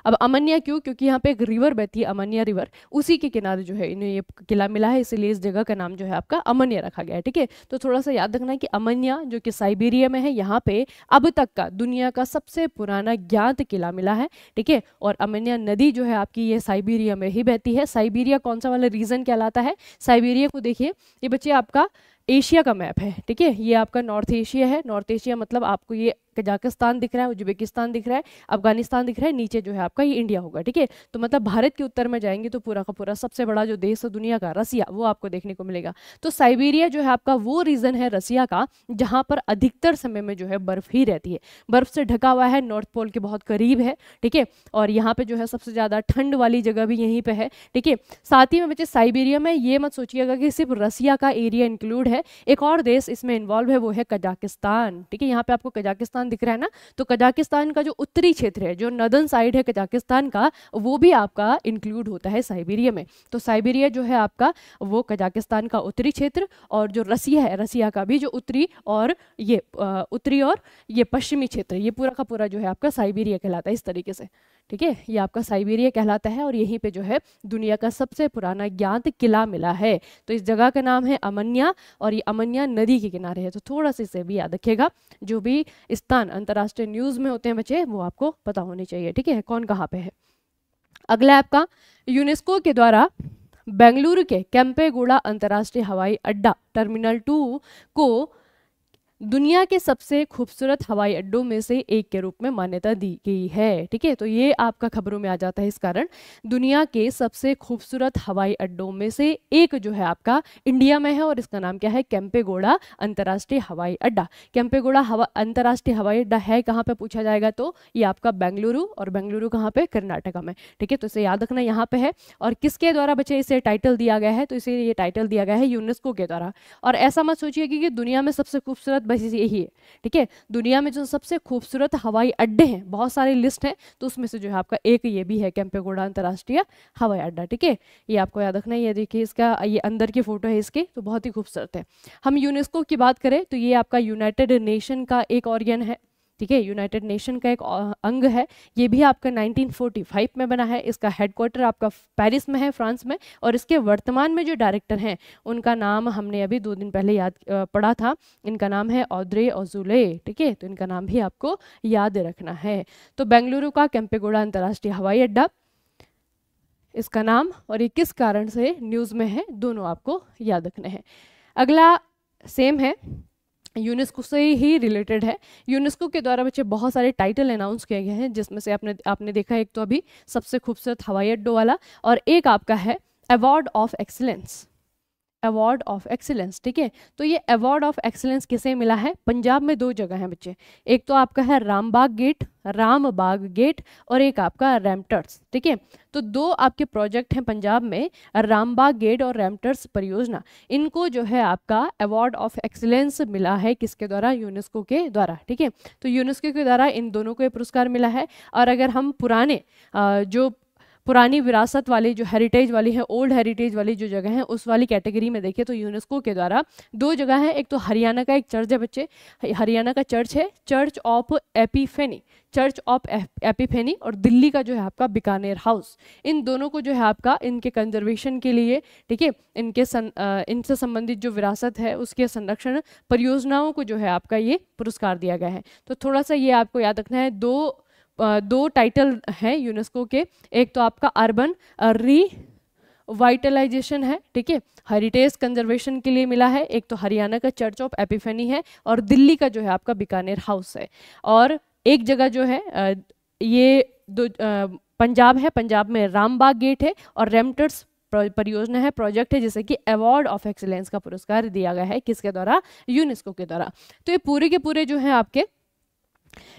अब अमनिया क्यों क्योंकि यहाँ पे एक रिवर बहती है अमनिया रिवर उसी के किनारे जो है इन्हें ये किला मिला है इसीलिए इस जगह का नाम जो है आपका अमन्या रखा गया है ठीक है तो थोड़ा सा याद रखना है कि अमन्या जो कि साइबेरिया में है यहाँ पे अब तक का दुनिया का सबसे पुराना ज्ञात किला मिला है ठीक है और अमन्या नदी जो है आपकी ये साइबेरिया में ही बहती है साइबेरिया कौन सा वाला रीजन कहलाता है साइबेरिया को देखिए ये बच्चे आपका एशिया का मैप है ठीक है ये आपका नॉर्थ एशिया है नॉर्थ एशिया मतलब आपको ये कजाकिस्तान दिख रहा है उज्बेकिस्तान दिख रहा है अफगानिस्तान दिख रहा है नीचे जो है आपका ये इंडिया होगा ठीक है तो मतलब भारत के उत्तर में जाएंगे तो पूरा का पूरा सबसे बड़ा जो देश है दुनिया का रसिया वो आपको देखने को मिलेगा तो साइबेरिया जो है आपका वो रीजन है रसिया का जहाँ पर अधिकतर समय में जो है बर्फ ही रहती है बर्फ से ढका हुआ है नॉर्थ पोल के बहुत करीब है ठीक है और यहाँ पे जो है सबसे ज़्यादा ठंड वाली जगह भी यहीं पर है ठीक है साथ ही में बच्चे साइबेरिया में ये मत सोचिएगा कि सिर्फ रसिया का एरिया इंक्लूड है एक और देश इसमें इन्वॉल्व है वो है कजाकिस्तान ठीक है यहाँ पे आपको कजाकिस्तान कजाकिस्तान दिख रहा है ना तो कजाकिस्तान का जो उत्तरी क्षेत्र है जो नदन साइड है कजाकिस्तान का वो भी आपका इंक्लूड होता है साइबेरिया में तो साइबेरिया जो है आपका वो कजाकिस्तान का उत्तरी क्षेत्र और जो रसिया है रसिया का भी जो उत्तरी और ये उत्तरी और ये पश्चिमी क्षेत्र ये पूरा का पूरा जो है आपका साइबेरिया कहलाता है इस तरीके से ठीक है ये आपका साइबेरिया कहलाता है और यहीं पे जो है दुनिया का सबसे पुराना ज्ञात किला मिला है तो इस जगह का नाम है अमन्या और ये अमन्या नदी के किनारे है तो थोड़ा सा इसे भी याद रखिएगा जो भी स्थान अंतर्राष्ट्रीय न्यूज़ में होते हैं बच्चे वो आपको पता होने चाहिए ठीक है कौन कहाँ पे है अगला आपका यूनेस्को के द्वारा बेंगलुरु के कैंपेगुड़ा अंतर्राष्ट्रीय हवाई अड्डा टर्मिनल टू को दुनिया के सबसे खूबसूरत हवाई अड्डों में से एक के रूप में मान्यता दी गई है ठीक है तो ये आपका खबरों में आ जाता है इस कारण दुनिया के सबसे खूबसूरत हवाई अड्डों में से एक जो है आपका इंडिया में है और इसका नाम क्या है कैंपेगोड़ा अंतर्राष्ट्रीय हवाई अड्डा कैंपेगोड़ा हवा अंतर्राष्ट्रीय हवाई अड्डा है कहाँ पर पूछा जाएगा तो ये आपका बेंगलुरु और बेंगलुरु कहाँ पर कर्नाटका में ठीक है तो इसे याद रखना यहाँ पर है और किसके द्वारा बच्चे इसे टाइटल दिया गया है तो इसे ये टाइटल दिया गया है यूनेस्को के द्वारा और ऐसा मत सोचिए कि दुनिया में सबसे खूबसूरत बस यही है ठीक है दुनिया में जो सबसे खूबसूरत हवाई अड्डे हैं बहुत सारी लिस्ट है तो उसमें से जो है आपका एक ये भी है कैंपेगोडा अंतर्राष्ट्रीय हवाई अड्डा ठीक है ये आपको याद रखना है ये देखिए इसका ये अंदर की फ़ोटो है इसकी तो बहुत ही खूबसूरत है हम यूनेस्को की बात करें तो ये आपका यूनाइटेड नेशन का एक ऑर्गन है ठीक है यूनाइटेड नेशन का एक अंग है ये भी आपका 1945 में बना है इसका हेडक्वार्टर आपका पेरिस में है फ्रांस में और इसके वर्तमान में जो डायरेक्टर हैं उनका नाम हमने अभी दो दिन पहले याद पढ़ा था इनका नाम है औद्रे ओजुले ठीक है तो इनका नाम भी आपको याद रखना है तो बेंगलुरु का कैंपेगोड़ा अंतर्राष्ट्रीय हवाई अड्डा इसका नाम और ये किस कारण से न्यूज़ में है दोनों आपको याद रखने हैं अगला सेम है यूनेस्को से ही रिलेटेड है यूनेस्को के द्वारा बच्चे बहुत सारे टाइटल अनाउंस किए गए हैं जिसमें से आपने आपने देखा एक तो अभी सबसे खूबसूरत हवाई अड्डों वाला और एक आपका है award of excellence award of excellence ठीक है तो ये अवार्ड ऑफ एक्सीलेंस किसे मिला है पंजाब में दो जगह है बच्चे एक तो आपका है रामबाग गेट रामबाग गेट और एक आपका रैमटर्स ठीक है तो दो आपके प्रोजेक्ट हैं पंजाब में रामबाग गेट और रैमटर्स परियोजना इनको जो है आपका अवार्ड ऑफ एक्सीलेंस मिला है किसके द्वारा यूनेस्को के द्वारा ठीक है तो यूनेस्को के द्वारा इन दोनों को ये पुरस्कार मिला है और अगर हम पुराने जो पुरानी विरासत वाली जो हेरिटेज वाली है ओल्ड हेरिटेज वाली जो जगह है उस वाली कैटेगरी में देखें तो यूनेस्को के द्वारा दो जगह है एक तो हरियाणा का एक चर्च है बच्चे हरियाणा का चर्च है church of Epiphany church of Epiphany और दिल्ली का जो है आपका बीकानेर हाउस इन दोनों को जो है आपका इनके कंजर्वेशन के लिए ठीक है इनके सन इनसे संबंधित जो विरासत है उसके संरक्षण परियोजनाओं को जो है आपका ये पुरस्कार दिया गया है तो थोड़ा सा ये आपको याद रखना है दो दो टाइटल हैं यूनेस्को के एक तो आपका अर्बन री वाइटलाइजेशन है ठीक है हेरिटेज कंजर्वेशन के लिए मिला है एक तो हरियाणा का चर्च ऑफ एपिफेनी है और दिल्ली का जो है आपका बीकानेर हाउस है और एक जगह जो है ये दो पंजाब है पंजाब में रामबाग गेट है और रेमटर्स परियोजना है प्रोजेक्ट है जिसे कि अवार्ड ऑफ एक्सीलेंस का पुरस्कार दिया गया है किसके द्वारा यूनेस्को के द्वारा तो ये पूरे के पूरे जो है आपके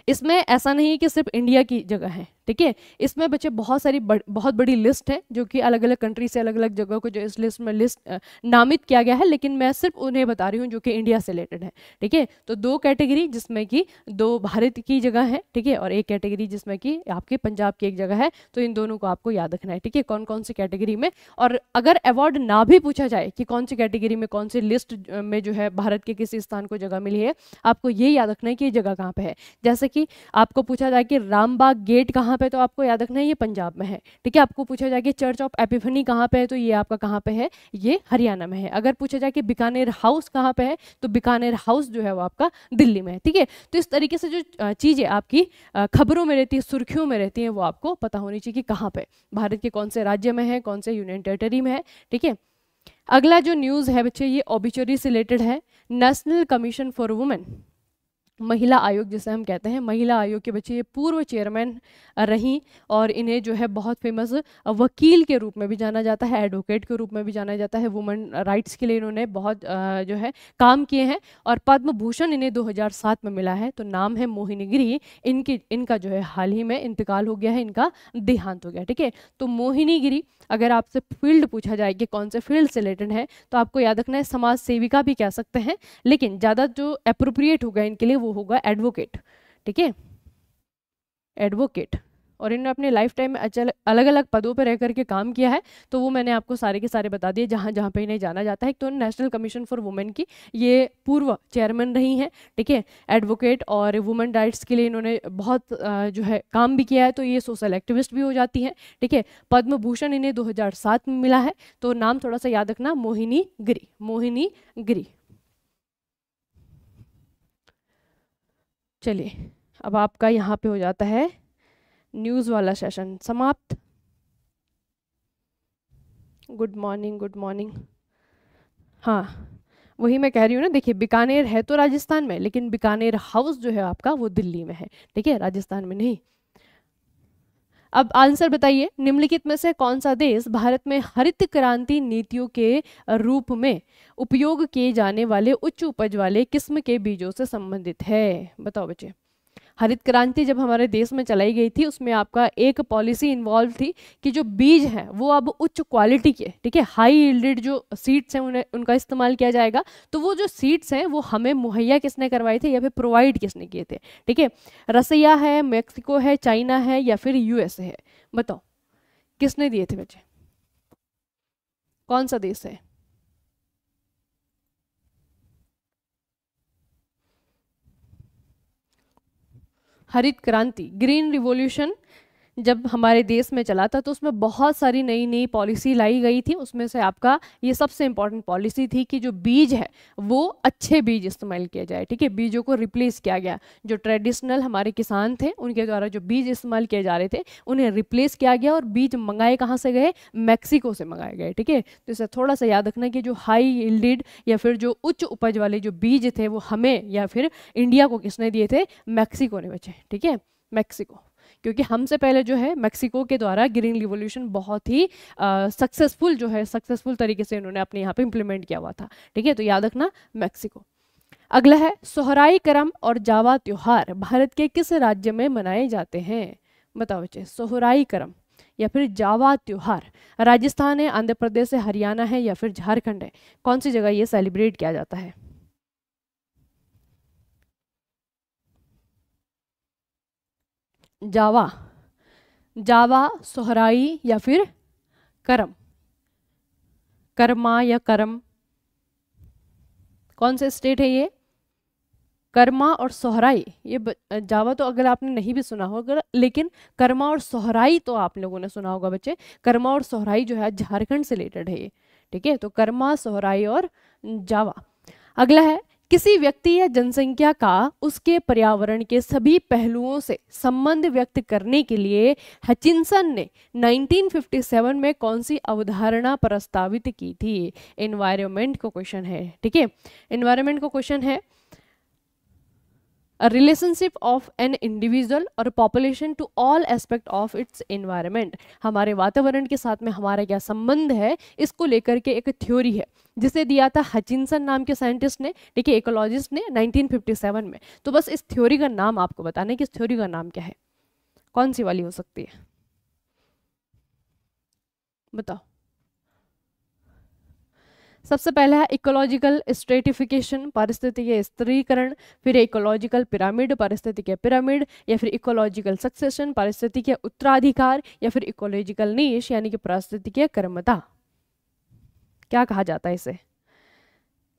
इसमें ऐसा नहीं कि सिर्फ इंडिया की जगह है ठीक है इसमें बच्चे बहुत सारी बड़, बहुत बड़ी लिस्ट है जो कि अलग अलग कंट्री से अलग अलग जगहों को जो इस लिस्ट में लिस्ट नामित किया गया है लेकिन मैं सिर्फ उन्हें बता रही हूँ जो कि इंडिया से रिलेटेड है ठीक है तो दो कैटेगरी जिसमें कि दो भारत की जगह है ठीक है और एक कैटेगरी जिसमें कि आपके पंजाब की एक जगह है तो इन दोनों को आपको याद रखना है ठीक है कौन कौन सी कैटेगरी में और अगर अवार्ड ना भी पूछा जाए कि कौन सी कैटेगरी में कौन सी लिस्ट में जो है भारत के किसी स्थान को जगह मिली है आपको ये याद रखना है कि ये जगह कहाँ पर है जैसे कि आपको पूछा जाए कि रामबाग गेट कहाँ कहाँ पे तो आपको याद रखना है ये पंजाब में है ठीक है आपको पूछा जाए कि चर्च ऑफ एपिफनी कहाँ पे है तो ये आपका कहाँ पे है ये हरियाणा में है अगर पूछा जाए कि बीकानेर हाउस कहाँ पे है तो बीकानेर हाउस जो है वो आपका दिल्ली में है ठीक है तो इस तरीके से जो चीज़ें आपकी खबरों में रहती है सुर्खियों में रहती हैं वो आपको पता होनी चाहिए कि कहाँ पर भारत के कौन से राज्य में है कौन से यूनियन टेरेटरी में है ठीक है अगला जो न्यूज़ है बच्चे ये ऑबिचरी से रिलेटेड है नेशनल कमीशन फॉर वुमेन महिला आयोग जिसे हम कहते हैं महिला आयोग के बच्चे ये पूर्व चेयरमैन रहीं और इन्हें जो है बहुत फेमस वकील के रूप में भी जाना जाता है एडवोकेट के रूप में भी जाना जाता है वुमेन राइट्स के लिए इन्होंने बहुत जो है काम किए हैं और पद्म भूषण इन्हें 2007 में मिला है तो नाम है मोहिनीगिरी इनकी इनका जो है हाल ही में इंतकाल हो गया है इनका देहांत हो गया ठीक है तो मोहिनीगिरी अगर आपसे फील्ड पूछा जाए कि कौन से फील्ड से रिलेटेड है तो आपको याद रखना है समाज सेविका भी कह सकते हैं लेकिन ज़्यादा जो अप्रोप्रिएट होगा इनके लिए वो होगा एडवोकेट ठीक है एडवोकेट और इन्होंने अपने लाइफ टाइम में अलग अलग पदों पर रह करके काम किया है तो वो मैंने आपको सारे के सारे बता दिए जहाँ जहाँ पे इन्हें जाना जाता है तो नेशनल कमीशन फॉर वुमेन की ये पूर्व चेयरमैन रही हैं ठीक है एडवोकेट और वुमेन राइट्स के लिए इन्होंने बहुत जो है काम भी किया है तो ये सोशल एक्टिविस्ट भी हो जाती हैं ठीक है पद्म भूषण इन्हें दो में मिला है तो नाम थोड़ा सा याद रखना मोहिनी गिरी मोहिनी गिरी चलिए अब आपका यहाँ पे हो जाता है न्यूज़ वाला सेशन समाप्त गुड मॉर्निंग गुड मॉर्निंग हाँ वही मैं कह रही हूँ ना देखिए बीकानेर है तो राजस्थान में लेकिन बीकानेर हाउस जो है आपका वो दिल्ली में है ठीक है राजस्थान में नहीं अब आंसर बताइए निम्नलिखित में से कौन सा देश भारत में हरित क्रांति नीतियों के रूप में उपयोग किए जाने वाले उच्च उपज वाले किस्म के बीजों से संबंधित है बताओ बच्चे हरित क्रांति जब हमारे देश में चलाई गई थी उसमें आपका एक पॉलिसी इन्वॉल्व थी कि जो बीज हैं वो अब उच्च क्वालिटी के ठीक है हाई इल्डेड जो सीड्स हैं उन्हें उनका इस्तेमाल किया जाएगा तो वो जो सीड्स हैं वो हमें मुहैया किसने करवाए थे या फिर प्रोवाइड किसने किए थे ठीक है रसिया है मैक्सिको है चाइना है या फिर यूएसए है बताओ किसने दिए थे बच्चे कौन सा देश है हरित क्रांति ग्रीन रिवॉल्यूशन जब हमारे देश में चला था तो उसमें बहुत सारी नई नई पॉलिसी लाई गई थी उसमें से आपका ये सबसे इम्पॉर्टेंट पॉलिसी थी कि जो बीज है वो अच्छे बीज इस्तेमाल किया जाए ठीक है बीजों को रिप्लेस किया गया जो ट्रेडिशनल हमारे किसान थे उनके द्वारा जो बीज इस्तेमाल किए जा रहे थे उन्हें रिप्लेस किया गया और बीज मंगाए कहाँ से गए मैक्सिको से मंगाए गए ठीक है तो इसे थोड़ा सा याद रखना कि जो हाई इल्डिड या फिर जो उच्च उपज वाले जो बीज थे वो हमें या फिर इंडिया को किसने दिए थे मैक्सिको ने बचे ठीक है मैक्सिको क्योंकि हमसे पहले जो है मैक्सिको के द्वारा ग्रीन रिवोल्यूशन बहुत ही सक्सेसफुल जो है सक्सेसफुल तरीके से इन्होंने अपने यहाँ पे इम्प्लीमेंट किया हुआ था ठीक है तो याद रखना मैक्सिको अगला है सोहराई करम और जावा त्यौहार भारत के किस राज्य में मनाए जाते हैं बताओ बच्चे सोहराई करम या फिर जावा त्योहार राजस्थान है आंध्र प्रदेश है हरियाणा है या फिर झारखंड है कौन सी जगह ये सेलिब्रेट किया जाता है जावा जावा सोहराई या फिर करम कर्मा या करम कौन से स्टेट है ये कर्मा और सोहराई ये जावा तो अगर आपने नहीं भी सुना होगा लेकिन कर्मा और सोहराई तो आप लोगों ने सुना होगा बच्चे कर्मा और सोहराई जो है झारखंड से रिलेटेड है ये ठीक है तो कर्मा सोहराई और जावा अगला है किसी व्यक्ति या जनसंख्या का उसके पर्यावरण के सभी पहलुओं से संबंध व्यक्त करने के लिए हचिनसन ने 1957 में कौन सी अवधारणा प्रस्तावित की थी एनवायरमेंट को क्वेश्चन है ठीक है एनवायरमेंट को क्वेश्चन है a relationship of an individual or a population to all aspect of its environment हमारे वातावरण के साथ में हमारा क्या संबंध है इसको लेकर के एक थ्योरी है जिसे दिया था हचिनसन नाम के साइंटिस्ट ने ठीक है इकोलॉजिस्ट ने 1957 में तो बस इस थ्योरी का नाम आपको बताना है कि इस थ्योरी का नाम क्या है कौन सी वाली हो सकती है बताओ सबसे पहले है इकोलॉजिकल स्ट्रेटिफिकेशन के स्त्रीकरण फिर इकोलॉजिकल पिरामिड परिस्थिति के पिरामिड या फिर इकोलॉजिकल सक्सेशन के उत्तराधिकार या फिर इकोलॉजिकल नीश यानी कि परिस्थिति के कर्मता क्या कहा जाता है इसे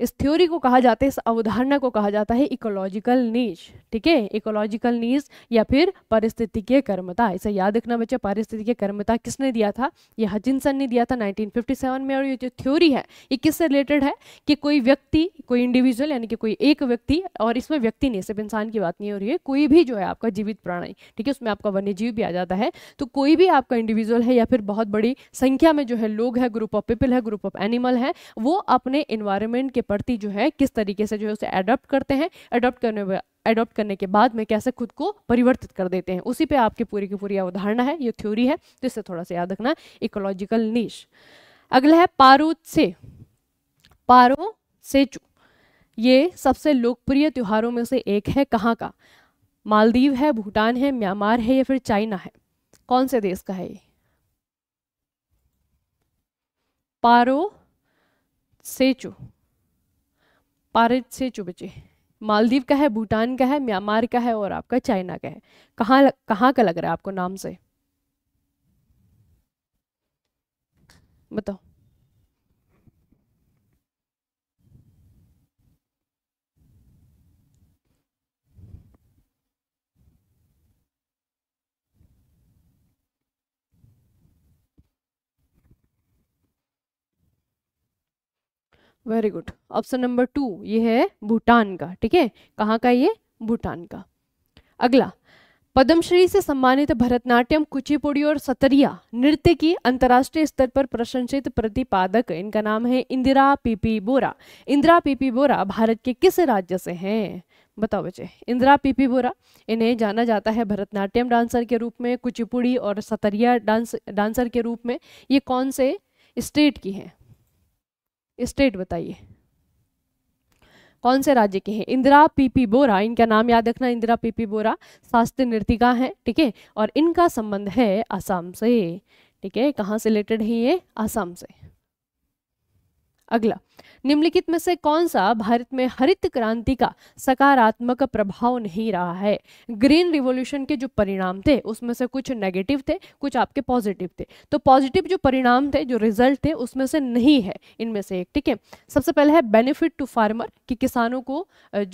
इस थ्योरी को कहा जाता है इस अवधारणा को कहा जाता है इकोलॉजिकल नीच ठीक है इकोलॉजिकल नीच या फिर पारिस्थितिकीय कर्मता इसे याद रखना बच्चे के कर्मता किसने दिया था ये हजिनसन ने दिया था 1957 में और ये जो थ्योरी है ये किससे रिलेटेड है कि कोई व्यक्ति कोई इंडिविजुअल यानी कि कोई एक व्यक्ति और इसमें व्यक्ति नहीं सिर्फ इंसान की बात नहीं हो रही है कोई भी जो है आपका जीवित प्राणी ठीक है उसमें आपका जीव भी आ जाता है तो कोई भी आपका इंडिविजुअल है या फिर बहुत बड़ी संख्या में जो है लोग है ग्रुप ऑफ पीपल है ग्रुप ऑफ एनिमल है वो अपने इन्वायरमेंट के प्रति जो है किस तरीके से जो है उसे अडोप्ट करते हैं अडोप्ट करने एडॉप्ट करने के बाद में कैसे खुद को परिवर्तित कर देते हैं उसी पे आपके पूरी की पूरी अवधारणा है ये थ्योरी है तो इससे थोड़ा सा याद रखना इकोलॉजिकल नीश अगला है पारो से पारो सेचू ये सबसे लोकप्रिय त्योहारों में से एक है कहाँ का मालदीव है भूटान है म्यांमार है या फिर चाइना है कौन से देश का है ये पारो सेचू पारित से चुबचे मालदीव का है भूटान का है म्यांमार का है और आपका चाइना का है कहाँ कहाँ का लग रहा है आपको नाम से बताओ very good option number two ये है भूटान का ठीक है कहाँ का ये भूटान का अगला पद्मश्री से सम्मानित भरतनाट्यम कुचिपुड़ी और सतरिया नृत्य की अंतर्राष्ट्रीय स्तर पर प्रशंसित प्रतिपादक इनका नाम है इंदिरा पीपी बोरा इंदिरा पीपी बोरा भारत के किस राज्य से हैं बताओ बच्चे इंदिरा पीपी बोरा इन्हें जाना जाता है भरतनाट्यम डांसर के रूप में कुचिपुड़ी और सतरिया डांस डांसर के रूप में ये कौन से स्टेट की हैं स्टेट बताइए कौन से राज्य के हैं इंदिरा पीपी बोरा इनका नाम याद रखना इंदिरा पीपी बोरा शास्त्रीय नृतिका हैं ठीक है ठीके? और इनका संबंध है आसाम से ठीक है कहाँ से रिलेटेड है ये आसाम से अगला निम्नलिखित में से कौन सा भारत में हरित क्रांति का सकारात्मक प्रभाव नहीं रहा है ग्रीन रिवोल्यूशन के जो परिणाम थे उसमें से कुछ नेगेटिव थे कुछ आपके पॉजिटिव थे तो पॉजिटिव जो परिणाम थे जो रिजल्ट थे उसमें से नहीं है इनमें से एक ठीक है सबसे पहले है बेनिफिट टू फार्मर कि किसानों को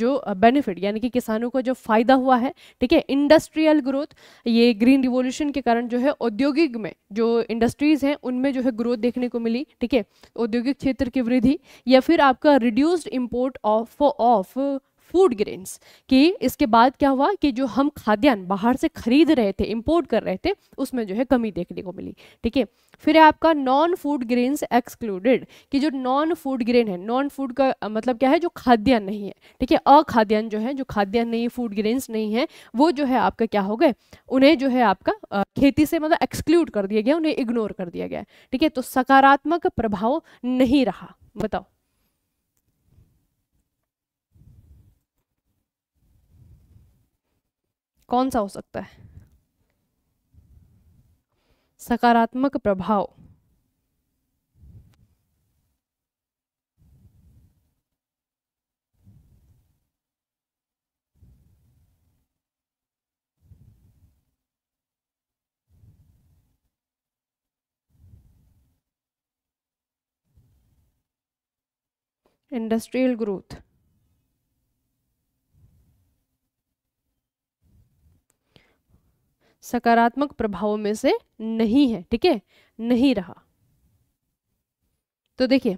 जो बेनिफिट यानी कि किसानों को जो फायदा हुआ है ठीक है इंडस्ट्रियल ग्रोथ ये ग्रीन रिवोल्यूशन के कारण जो है औद्योगिक में जो इंडस्ट्रीज हैं उनमें जो है ग्रोथ देखने को मिली ठीक है औद्योगिक क्षेत्र की वृद्धि या फिर आपका reduced import of of food grains कि इसके बाद क्या हुआ कि जो हम खाद्यान्न बाहर से खरीद रहे थे इम्पोर्ट कर रहे थे उसमें जो है कमी देखने को मिली ठीक है फिर है आपका नॉन फूड ग्रेन्स एक्सक्लूडेड कि जो नॉन फूड ग्रेन है नॉन फूड का मतलब क्या है जो खाद्यान्न नहीं है ठीक है अखाद्यान्न जो है जो खाद्यान्न नहीं फूड ग्रेन्स नहीं है वो जो है आपका क्या हो गए उन्हें जो है आपका खेती से मतलब एक्सक्लूड कर दिया गया उन्हें इग्नोर कर दिया गया ठीक है तो सकारात्मक प्रभाव नहीं रहा बताओ कौन सा हो सकता है सकारात्मक प्रभाव industrial growth सकारात्मक प्रभावों में से नहीं है ठीक है नहीं रहा तो देखिए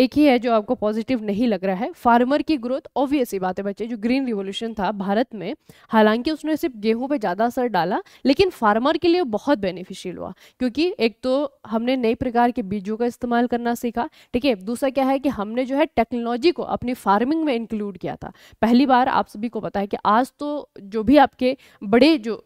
एक ही है जो आपको पॉजिटिव नहीं लग रहा है फार्मर की ग्रोथ ऑब्वियस ही बात है बच्चे जो ग्रीन रिवोल्यूशन था भारत में हालांकि उसने सिर्फ गेहूं पे ज़्यादा असर डाला लेकिन फार्मर के लिए बहुत बेनिफिशियल हुआ क्योंकि एक तो हमने नए प्रकार के बीजों का इस्तेमाल करना सीखा ठीक है दूसरा क्या है कि हमने जो है टेक्नोलॉजी को अपनी फार्मिंग में इंक्लूड किया था पहली बार आप सभी को पता है कि आज तो जो भी आपके बड़े जो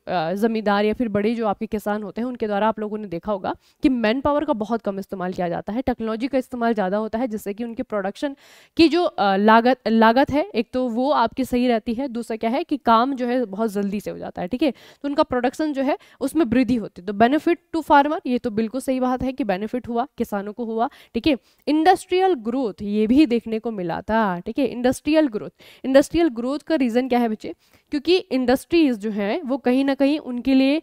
ज़मींदार या फिर बड़े जो आपके किसान होते हैं उनके द्वारा आप लोगों ने देखा होगा कि मैन पावर का बहुत कम इस्तेमाल किया जाता है टेक्नोलॉजी का इस्तेमाल ज़्यादा होता है जिससे कि उनके प्रोडक्शन की जो लागत लागत है एक तो वो आपकी सही रहती है दूसरा क्या है कि काम जो है बहुत जल्दी से हो जाता है ठीक है तो उनका प्रोडक्शन जो है उसमें वृद्धि होती है तो बेनिफिट टू फार्मर ये तो बिल्कुल सही बात है कि बेनिफिट हुआ किसानों को हुआ ठीक है इंडस्ट्रियल ग्रोथ ये भी देखने को मिला था ठीक है इंडस्ट्रियल ग्रोथ इंडस्ट्रियल ग्रोथ का रीज़न क्या है बच्चे क्योंकि इंडस्ट्रीज़ जो है वो कहीं ना कहीं उनके लिए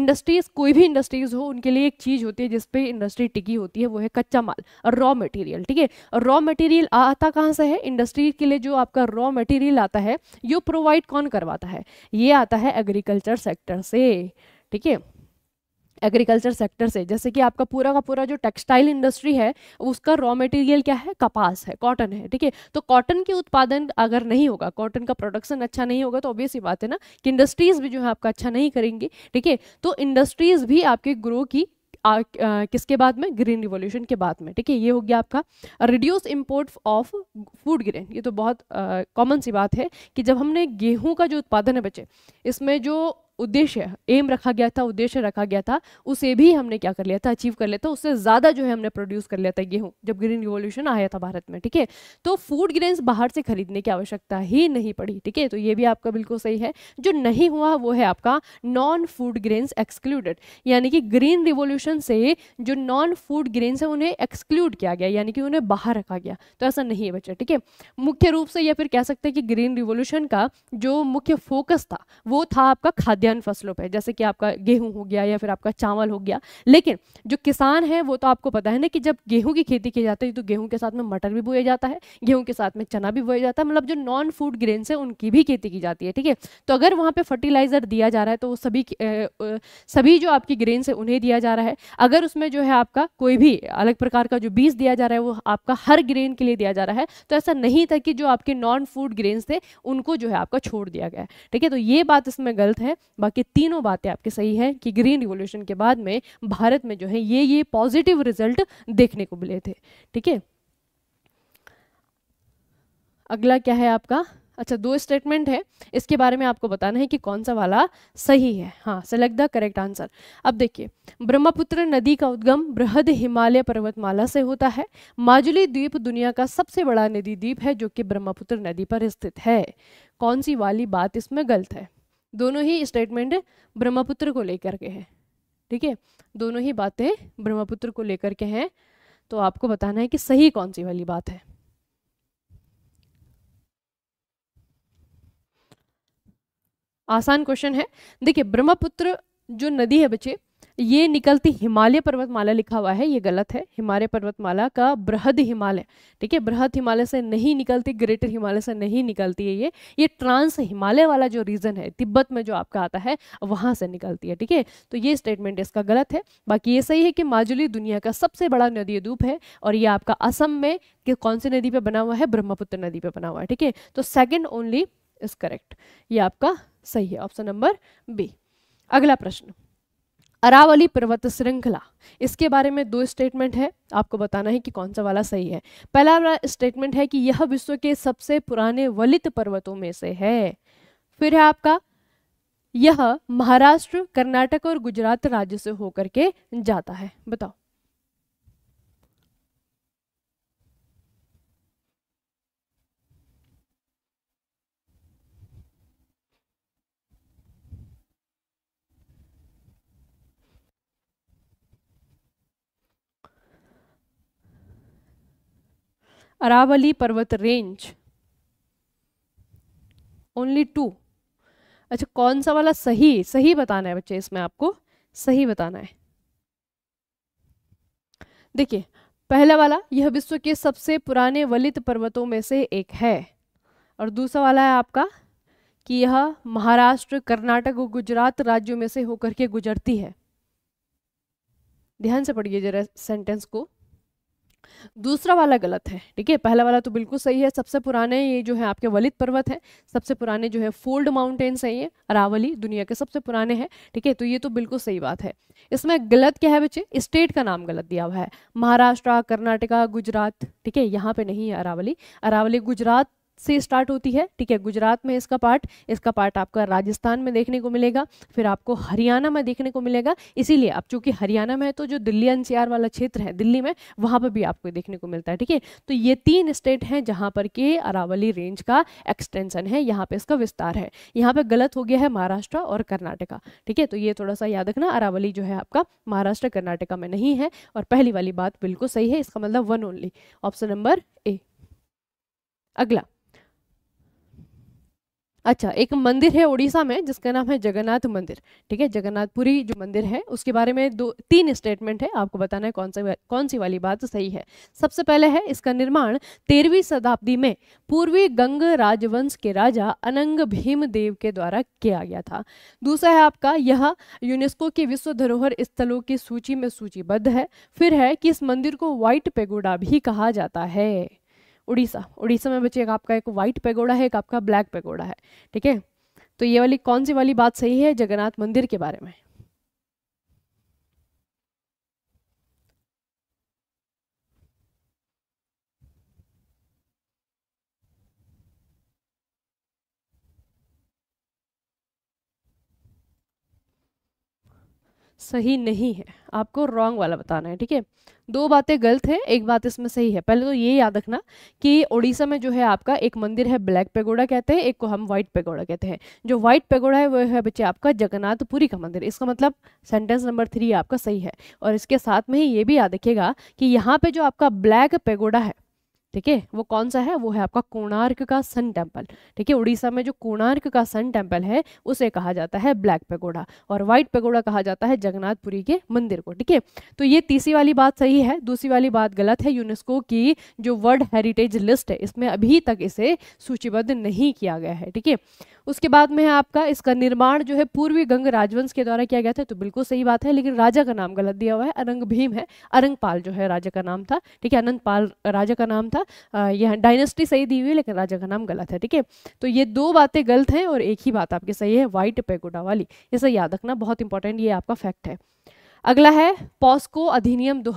इंडस्ट्रीज़ कोई भी इंडस्ट्रीज़ हो उनके लिए एक चीज़ होती है जिसपे इंडस्ट्री टिकी होती है वो है कच्चा माल और रॉ मटेरियल ठीक है रॉ मटेरियल आता कहाँ से है इंडस्ट्री के लिए जो आपका रॉ मटेरियल आता है यो प्रोवाइड कौन करवाता है ये आता है एग्रीकल्चर सेक्टर से ठीक है एग्रीकल्चर सेक्टर से जैसे कि आपका पूरा का पूरा जो टेक्सटाइल इंडस्ट्री है उसका रॉ मटेरियल क्या है कपास है कॉटन है ठीक है तो कॉटन के उत्पादन अगर नहीं होगा कॉटन का प्रोडक्शन अच्छा नहीं होगा तो ऑब्वियस ही बात है ना कि इंडस्ट्रीज भी जो है आपका अच्छा नहीं करेंगी ठीक है तो इंडस्ट्रीज भी आपके ग्रो की किसके बाद में ग्रीन रिवोल्यूशन के बाद में ठीक है ये हो गया आपका reduce import of food grain ये तो बहुत कॉमन सी बात है कि जब हमने गेहूं का जो उत्पादन है बच्चे इसमें जो उद्देश्य एम रखा गया था उद्देश्य रखा गया था उसे भी हमने क्या कर लिया था अचीव कर लिया था उससे ज़्यादा जो है हमने प्रोड्यूस कर लिया था गेहूं जब ग्रीन रिवोल्यूशन आया था भारत में ठीक है तो फूड ग्रेन्स बाहर से खरीदने की आवश्यकता ही नहीं पड़ी ठीक है तो ये भी आपका बिल्कुल सही है जो नहीं हुआ वो है आपका नॉन फूड ग्रेन्स एक्सक्लूडेड यानी कि ग्रीन रिवोल्यूशन से जो नॉन फूड ग्रेन्स है उन्हें एक्सक्लूड किया गया यानी कि उन्हें बाहर रखा गया तो ऐसा नहीं है बच्चा ठीक है मुख्य रूप से या फिर कह सकते हैं कि ग्रीन रिवोल्यूशन का जो मुख्य फोकस था वो था आपका खाद्य खाद्यान्न फसलों पर जैसे कि आपका गेहूं हो गया या फिर आपका चावल हो गया लेकिन जो किसान है वो तो आपको पता है ना कि जब गेहूं की खेती की जाती है तो गेहूं के साथ में मटर भी बोया जाता है गेहूं के साथ में चना भी बोया जाता है मतलब जो नॉन फूड ग्रेन्स है उनकी भी खेती की जाती है ठीक है तो अगर वहाँ पर फर्टिलाइजर दिया जा रहा है तो वो सभी सभी जो आपकी ग्रेन्स है उन्हें दिया जा रहा है अगर उसमें जो है आपका कोई भी अलग प्रकार का जो बीज दिया जा रहा है वो आपका हर ग्रेन के लिए दिया जा रहा है तो ऐसा नहीं था कि जो आपके नॉन फूड ग्रेन्स थे उनको जो है आपका छोड़ दिया गया ठीक है तो ये बात इसमें गलत है बाकी तीनों बातें आपकी सही है कि ग्रीन रिवोल्यूशन के बाद में भारत में जो है ये ये पॉजिटिव रिजल्ट देखने को मिले थे ठीक है अगला क्या है आपका अच्छा दो स्टेटमेंट है इसके बारे में आपको बताना है कि कौन सा वाला सही है हाँ सेलेक्ट द करेक्ट आंसर अब देखिए ब्रह्मपुत्र नदी का उद्गम बृहद हिमालय पर्वतमाला से होता है माजुली द्वीप दुनिया का सबसे बड़ा नदी द्वीप है जो कि ब्रह्मपुत्र नदी पर स्थित है कौन सी वाली बात इसमें गलत है दोनों ही स्टेटमेंट ब्रह्मपुत्र को लेकर के हैं ठीक है दोनों ही बातें ब्रह्मपुत्र को लेकर के हैं तो आपको बताना है कि सही कौन सी वाली बात है आसान क्वेश्चन है देखिए ब्रह्मपुत्र जो नदी है बच्चे ये निकलती हिमालय पर्वतमाला लिखा हुआ है ये गलत है हिमालय पर्वतमाला का बृहद हिमालय ठीक है बृहद हिमालय से नहीं निकलती ग्रेटर हिमालय से नहीं निकलती है ये ये ट्रांस हिमालय वाला जो रीजन है तिब्बत में जो आपका आता है वहां से निकलती है ठीक है तो ये स्टेटमेंट इसका गलत है बाकी ये सही है कि माजुली दुनिया का सबसे बड़ा नदी द्वीप है और ये आपका असम में कि कौन सी नदी पर बना हुआ है ब्रह्मपुत्र नदी पर बना हुआ है ठीक है तो सेकेंड ओनली इज करेक्ट ये आपका सही है ऑप्शन नंबर बी अगला प्रश्न अरावली पर्वत श्रृंखला इसके बारे में दो स्टेटमेंट है आपको बताना है कि कौन सा वाला सही है पहला वाला स्टेटमेंट है कि यह विश्व के सबसे पुराने वलित पर्वतों में से है फिर है आपका यह महाराष्ट्र कर्नाटक और गुजरात राज्य से होकर के जाता है बताओ अरावली पर्वत रेंज ओनली टू अच्छा कौन सा वाला सही सही बताना है बच्चे इसमें आपको सही बताना है देखिए पहला वाला यह विश्व के सबसे पुराने वलित पर्वतों में से एक है और दूसरा वाला है आपका कि यह महाराष्ट्र कर्नाटक और गुजरात राज्यों में से होकर के गुजरती है ध्यान से पढ़िए जरा सेंटेंस को दूसरा वाला गलत है ठीक है पहला वाला तो बिल्कुल सही है सबसे पुराने ये जो है आपके वलित पर्वत है सबसे पुराने जो है फोल्ड माउंटेन्स है ये अरावली दुनिया के सबसे पुराने हैं ठीक है तो ये तो बिल्कुल सही बात है इसमें गलत क्या है बच्चे स्टेट का नाम गलत दिया हुआ है महाराष्ट्र कर्नाटका गुजरात ठीक है यहाँ पे नहीं है अरावली अरावली गुजरात से स्टार्ट होती है ठीक है गुजरात में इसका पार्ट इसका पार्ट आपका राजस्थान में देखने को मिलेगा फिर आपको हरियाणा में देखने को मिलेगा इसीलिए अब चूंकि हरियाणा में है तो जो दिल्ली एनसीआर वाला क्षेत्र है दिल्ली में वहां पर भी आपको देखने को मिलता है ठीक है तो ये तीन स्टेट हैं जहां पर कि अरावली रेंज का एक्सटेंशन है यहाँ पर इसका विस्तार है यहाँ पर गलत हो गया है महाराष्ट्र और कर्नाटका ठीक है तो ये थोड़ा सा याद रखना अरावली जो है आपका महाराष्ट्र कर्नाटका में नहीं है और पहली वाली बात बिल्कुल सही है इसका मतलब one only option number A अगला अच्छा एक मंदिर है उड़ीसा में जिसका नाम है जगन्नाथ मंदिर ठीक है जगन्नाथपुरी जो मंदिर है उसके बारे में दो तीन स्टेटमेंट है आपको बताना है कौन सा कौन सी वाली बात सही है सबसे पहले है इसका निर्माण तेरहवीं शताब्दी में पूर्वी गंग राजवंश के राजा अनंग भीम देव के द्वारा किया गया था दूसरा है आपका यह यूनेस्को के विश्व धरोहर स्थलों की सूची में सूचीबद्ध है फिर है कि इस मंदिर को व्हाइट पेगोडा भी कहा जाता है उड़ीसा उड़ीसा में बच्चे एक आपका एक वाइट पेगोड़ा है एक आपका ब्लैक पेगोड़ा है ठीक है तो ये वाली कौन सी वाली बात सही है जगन्नाथ मंदिर के बारे में सही नहीं है आपको रॉन्ग वाला बताना है ठीक है दो बातें गलत है एक बात इसमें सही है पहले तो ये याद रखना कि ओडिशा में जो है आपका एक मंदिर है ब्लैक पेगोड़ा कहते हैं एक को हम व्हाइट पेगोड़ा कहते हैं जो व्हाइट पेगोड़ा है वो है बच्चे आपका जगन्नाथपुरी का मंदिर इसका मतलब सेंटेंस नंबर थ्री आपका सही है और इसके साथ में ही ये भी याद रखिएगा कि यहाँ पर जो आपका ब्लैक पेगोड़ा है ठीक है वो कौन सा है वो है आपका कोणार्क का सन टेम्पल ठीक है उड़ीसा में जो कोणार्क का सन टेम्पल है उसे कहा जाता है ब्लैक पेगोडा और व्हाइट पेगोडा कहा जाता है जगन्नाथपुरी के मंदिर को ठीक है तो ये तीसरी वाली बात सही है दूसरी वाली बात गलत है यूनेस्को की जो वर्ल्ड हेरिटेज लिस्ट है इसमें अभी तक इसे सूचीबद्ध नहीं किया गया है ठीक है उसके बाद में है आपका इसका निर्माण जो है पूर्वी गंग राजवंश के द्वारा किया गया था तो बिल्कुल सही बात है लेकिन राजा का नाम गलत दिया हुआ है अरंग भीम है अरंगपाल जो है राजा का नाम था ठीक है अनंतपाल राजा का नाम था था यहाँ डायनेस्टी सही दी हुई है लेकिन राजा का नाम गलत है ठीक है तो ये दो बातें गलत हैं और एक ही बात आपकी सही है वाइट पेगोडा वाली इसे याद रखना बहुत इंपॉर्टेंट ये आपका फैक्ट है अगला है पॉस्को अधिनियम दो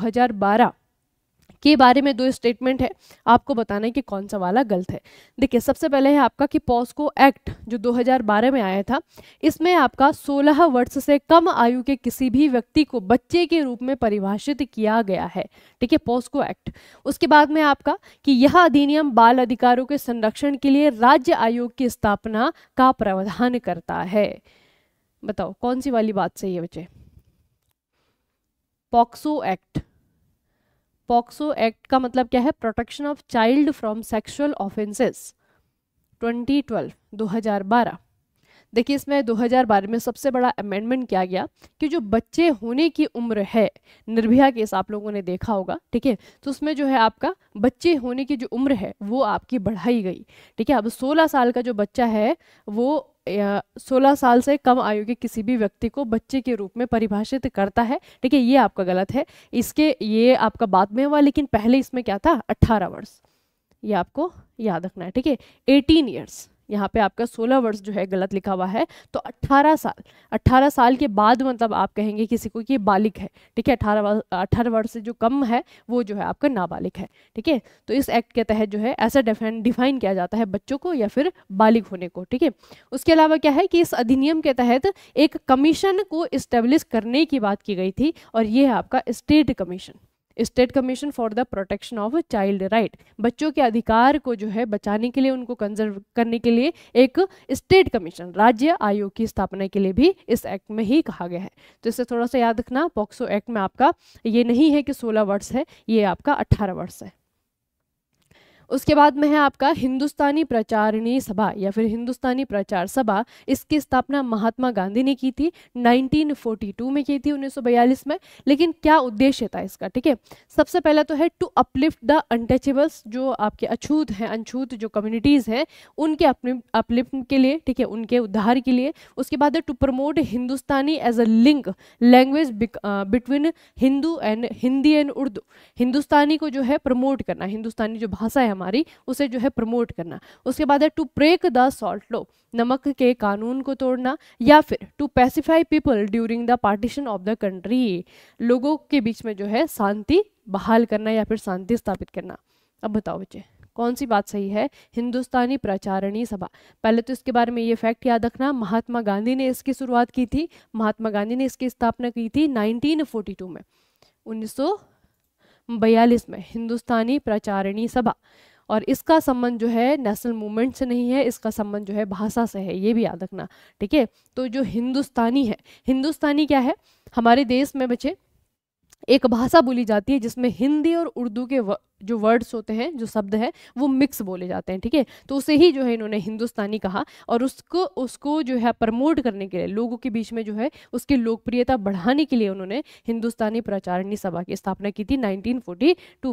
के बारे में दो स्टेटमेंट है आपको बताना है कि कौन सा वाला गलत है देखिए सबसे पहले है आपका कि पॉस्को एक्ट जो 2012 में आया था इसमें आपका 16 वर्ष से कम आयु के किसी भी व्यक्ति को बच्चे के रूप में परिभाषित किया गया है ठीक है पॉस्को एक्ट उसके बाद में आपका कि यह अधिनियम बाल अधिकारों के संरक्षण के लिए राज्य आयोग की स्थापना का प्रावधान करता है बताओ कौन सी वाली बात सही है बच्चे पॉक्सो एक्ट पॉक्सो एक्ट का मतलब क्या है protection of child from sexual offences 2012 2012 देखिए इसमें 2012 में सबसे बड़ा अमेंडमेंट किया गया कि जो बच्चे होने की उम्र है निर्भया केस आप लोगों ने देखा होगा ठीक है तो उसमें जो है आपका बच्चे होने की जो उम्र है वो आपकी बढ़ाई गई ठीक है अब 16 साल का जो बच्चा है वो सोलह साल से कम आयु के किसी भी व्यक्ति को बच्चे के रूप में परिभाषित करता है ठीक है ये आपका गलत है इसके ये आपका बाद में हुआ लेकिन पहले इसमें क्या था अट्ठारह वर्ष ये आपको याद रखना है ठीक है एटीन ईयर्स यहाँ पे आपका 16 वर्ष जो है गलत लिखा हुआ है तो 18 साल 18 साल के बाद मतलब आप कहेंगे किसी को कि बालिक है ठीक है 18 वर्ष अठारह वर्ष से जो कम है वो जो है आपका नाबालिग है ठीक है तो इस एक्ट के तहत जो है ऐसा डिफाइन किया जाता है बच्चों को या फिर बालिग होने को ठीक है उसके अलावा क्या है कि इस अधिनियम के तहत एक कमीशन को इस्टेब्लिश करने की बात की गई थी और ये है आपका state commission state commission for the protection of child right बच्चों के अधिकार को जो है बचाने के लिए उनको कंजर्व करने के लिए एक स्टेट कमीशन राज्य आयोग की स्थापना के लिए भी इस एक्ट में ही कहा गया है तो इसे थोड़ा सा याद रखना पॉक्सो एक्ट में आपका ये नहीं है कि सोलह वर्ष है ये आपका अट्ठारह वर्ष है उसके बाद में है आपका हिंदुस्तानी प्रचारणी सभा या फिर हिंदुस्तानी प्रचार सभा इसकी स्थापना महात्मा गांधी ने की थी 1942 में की थी 1942 में लेकिन क्या उद्देश्य था इसका ठीक है सबसे पहला तो है टू अपलिफ्ट द अनटचेबल्स जो आपके अछूत हैं अनछूत जो कम्युनिटीज़ हैं उनके अपलिफ्ट के लिए ठीक है उनके उद्धार के लिए उसके बाद है to promote Hindustani as a link language between Hindu and Hindi and Urdu Hindustani को जो है प्रमोट करना हिंदुस्तानी जो भाषा है हमारी उसे जो है प्रमोट करना उसके बाद है to break the salt law नमक के कानून को तोड़ना या फिर to pacify people during the partition of the country लोगों के बीच में जो है शांति बहाल करना या फिर शांति स्थापित करना अब बताओ बच्चे कौन सी बात सही है हिंदुस्तानी प्रचारणी सभा पहले तो इसके बारे में ये फैक्ट याद रखना महात्मा गांधी ने इसकी शुरुआत की थी महात्मा गांधी ने इसकी स्थापना की थी 1942 में बयालीस में हिंदुस्तानी प्रचारिणी सभा और इसका संबंध जो है नेशनल मूवमेंट से नहीं है इसका संबंध जो है भाषा से है ये भी याद रखना ठीक है तो जो हिंदुस्तानी है हिंदुस्तानी क्या है हमारे देश में बचे एक भाषा बोली जाती है जिसमें हिंदी और उर्दू के जो वर्ड्स होते हैं जो शब्द हैं वो मिक्स बोले जाते हैं ठीक है तो उसे ही जो है इन्होंने हिंदुस्तानी कहा और उसको उसको जो है प्रमोट करने के लिए लोगों के बीच में जो है उसकी लोकप्रियता बढ़ाने के लिए उन्होंने हिंदुस्तानी प्रचारणी सभा की स्थापना की थी नाइनटीन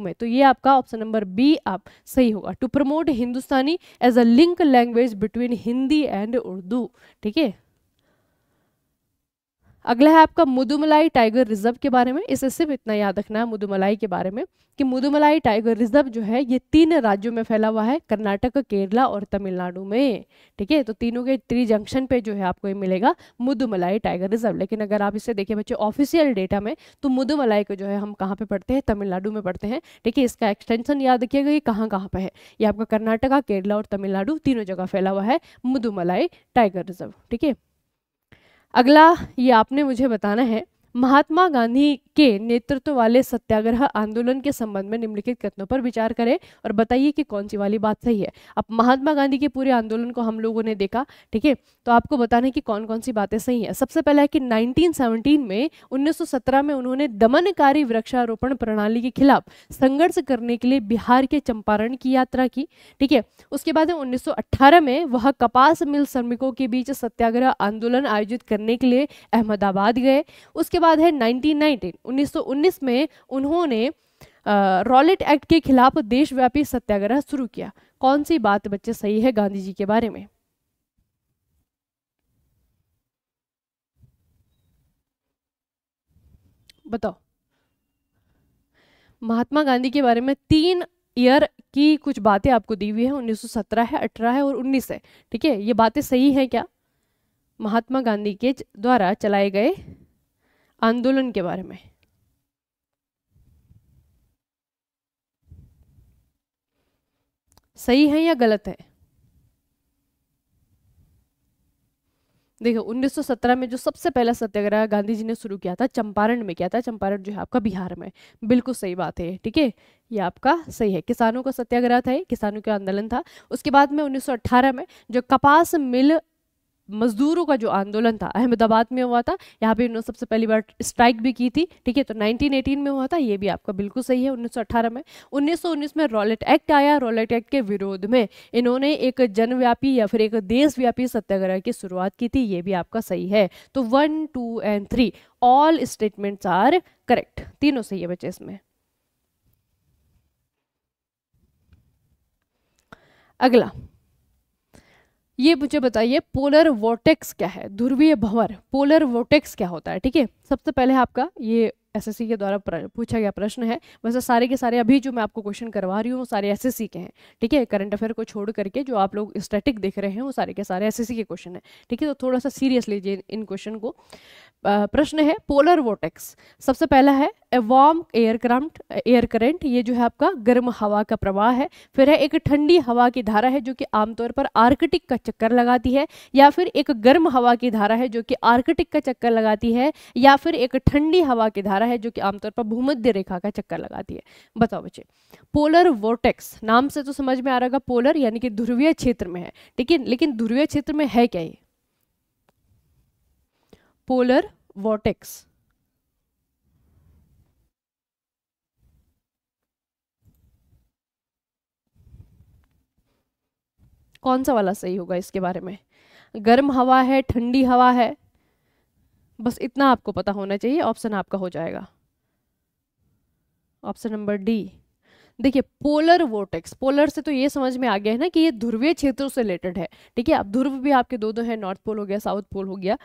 में तो ये आपका ऑप्शन नंबर बी आप सही होगा to promote Hindustani as a link language between Hindi and Urdu ठीक है अगला है आपका मुदुमलाई टाइगर रिजर्व के बारे में इसे सिर्फ इतना याद रखना है मुदुमलाई के बारे में कि मुदुमलाई टाइगर रिजर्व जो है ये तीन राज्यों में फैला हुआ है कर्नाटक केरला और तमिलनाडु में ठीक है तो तीनों के त्री जंक्शन पे जो है आपको ये मिलेगा मुदुमलाई टाइगर रिजर्व लेकिन अगर आप इसे देखें बच्चे ऑफिशियल डेटा में तो मुदुमलाई को जो है हम कहाँ पर पढ़ते हैं तमिलनाडु में पढ़ते हैं ठीक है इसका एक्सटेंशन याद रखिएगा ये कहाँ कहाँ पर है ये आपका कर्नाटका केरला और तमिलनाडु तीनों जगह फैला हुआ है मुदुमलाई टाइगर रिजर्व ठीक है अगला ये आपने मुझे बताना है महात्मा गांधी के नेतृत्व वाले सत्याग्रह आंदोलन के संबंध में निम्नलिखित कथनों पर विचार करें और बताइए कि कौन सी वाली बात सही है अब महात्मा गांधी के पूरे आंदोलन को हम लोगों ने देखा ठीक है तो आपको बताने की कौन कौन सी बातें सही है सबसे पहला है कि 1917 में 1917 में उन्होंने दमनकारी वृक्षारोपण प्रणाली के खिलाफ संघर्ष करने के लिए बिहार के चंपारण की यात्रा की ठीक है उसके बाद उन्नीस में वह कपास मिल श्रमिकों के बीच सत्याग्रह आंदोलन आयोजित करने के लिए अहमदाबाद गए उसके बाद है नाइनटीन 1919 में उन्होंने रॉलेट एक्ट के खिलाफ देशव्यापी सत्याग्रह शुरू किया कौन सी बात बच्चे सही है गांधी जी के बारे में बताओ महात्मा गांधी के बारे में तीन ईयर की कुछ बातें आपको दी हुई है 1917 है 18 है और 19 है ठीक है ये बातें सही हैं क्या महात्मा गांधी के द्वारा चलाए गए आंदोलन के बारे में सही है या गलत है देखो 1917 में जो सबसे पहला सत्याग्रह गांधी जी ने शुरू किया था चंपारण में किया था चंपारण जो है आपका बिहार में बिल्कुल सही बात है ठीक है ये आपका सही है किसानों का सत्याग्रह था किसानों का आंदोलन था उसके बाद में 1918 में जो कपास मिल मज़दूरों का जो आंदोलन था अहमदाबाद में हुआ था यहाँ पे इन्होंने सबसे पहली बार स्ट्राइक भी की थी ठीक है तो 1918 में हुआ था ये भी आपका बिल्कुल सही है 1918 में 1919 में रॉलेट एक्ट आया रॉलेट एक्ट के विरोध में इन्होंने एक जनव्यापी या फिर एक देशव्यापी सत्याग्रह की शुरुआत की थी ये भी आपका सही है तो one two and three all statements are correct तीनों सही है बच्चे इसमें अगला ये मुझे बताइए पोलर वोटेक्स क्या है ध्रुवीय भंवर पोलर वोटेक्स क्या होता है ठीक है सबसे पहले आपका ये एसएससी के द्वारा पूछा गया प्रश्न है वैसे सारे के सारे अभी जो मैं आपको क्वेश्चन करवा रही हूँ वो सारे एसएससी के हैं ठीक है करंट अफेयर को छोड़ करके जो आप लोग स्टैटिक देख रहे हैं वो सारे के सारे एसएससी के क्वेश्चन है ठीक है तो थोड़ा सा सीरियस लीजिए इन क्वेश्चन को प्रश्न है पोलर वोटेक्स सबसे पहला है A warm aircraft air current ये जो है आपका गर्म हवा का प्रवाह है फिर है एक ठंडी हवा की धारा है जो कि आमतौर पर आर्कटिक का चक्कर लगाती है या फिर एक गर्म हवा की धारा है जो कि आर्कटिक का चक्कर लगाती है या फिर एक ठंडी हवा की धारा है जो कि आमतौर पर भूमध्य रेखा का चक्कर लगाती है बताओ बच्चे पोलर वोटेक्स नाम से तो समझ में आ रहा होगा पोलर यानी कि ध्रुवीय क्षेत्र में है ठीक है लेकिन ध्रुवीय क्षेत्र में है क्या ये polar vortex. कौन सा वाला सही होगा इसके बारे में गर्म हवा है ठंडी हवा है बस इतना आपको पता होना चाहिए ऑप्शन आपका हो जाएगा ऑप्शन नंबर डी देखिए पोलर वोटेक्स पोलर से तो ये समझ में आ गया है ना कि ये ध्रुवीय क्षेत्रों से रिलेटेड है ठीक है अब ध्रुव भी आपके दो दो हैं नॉर्थ पोल हो गया साउथ पोल हो गया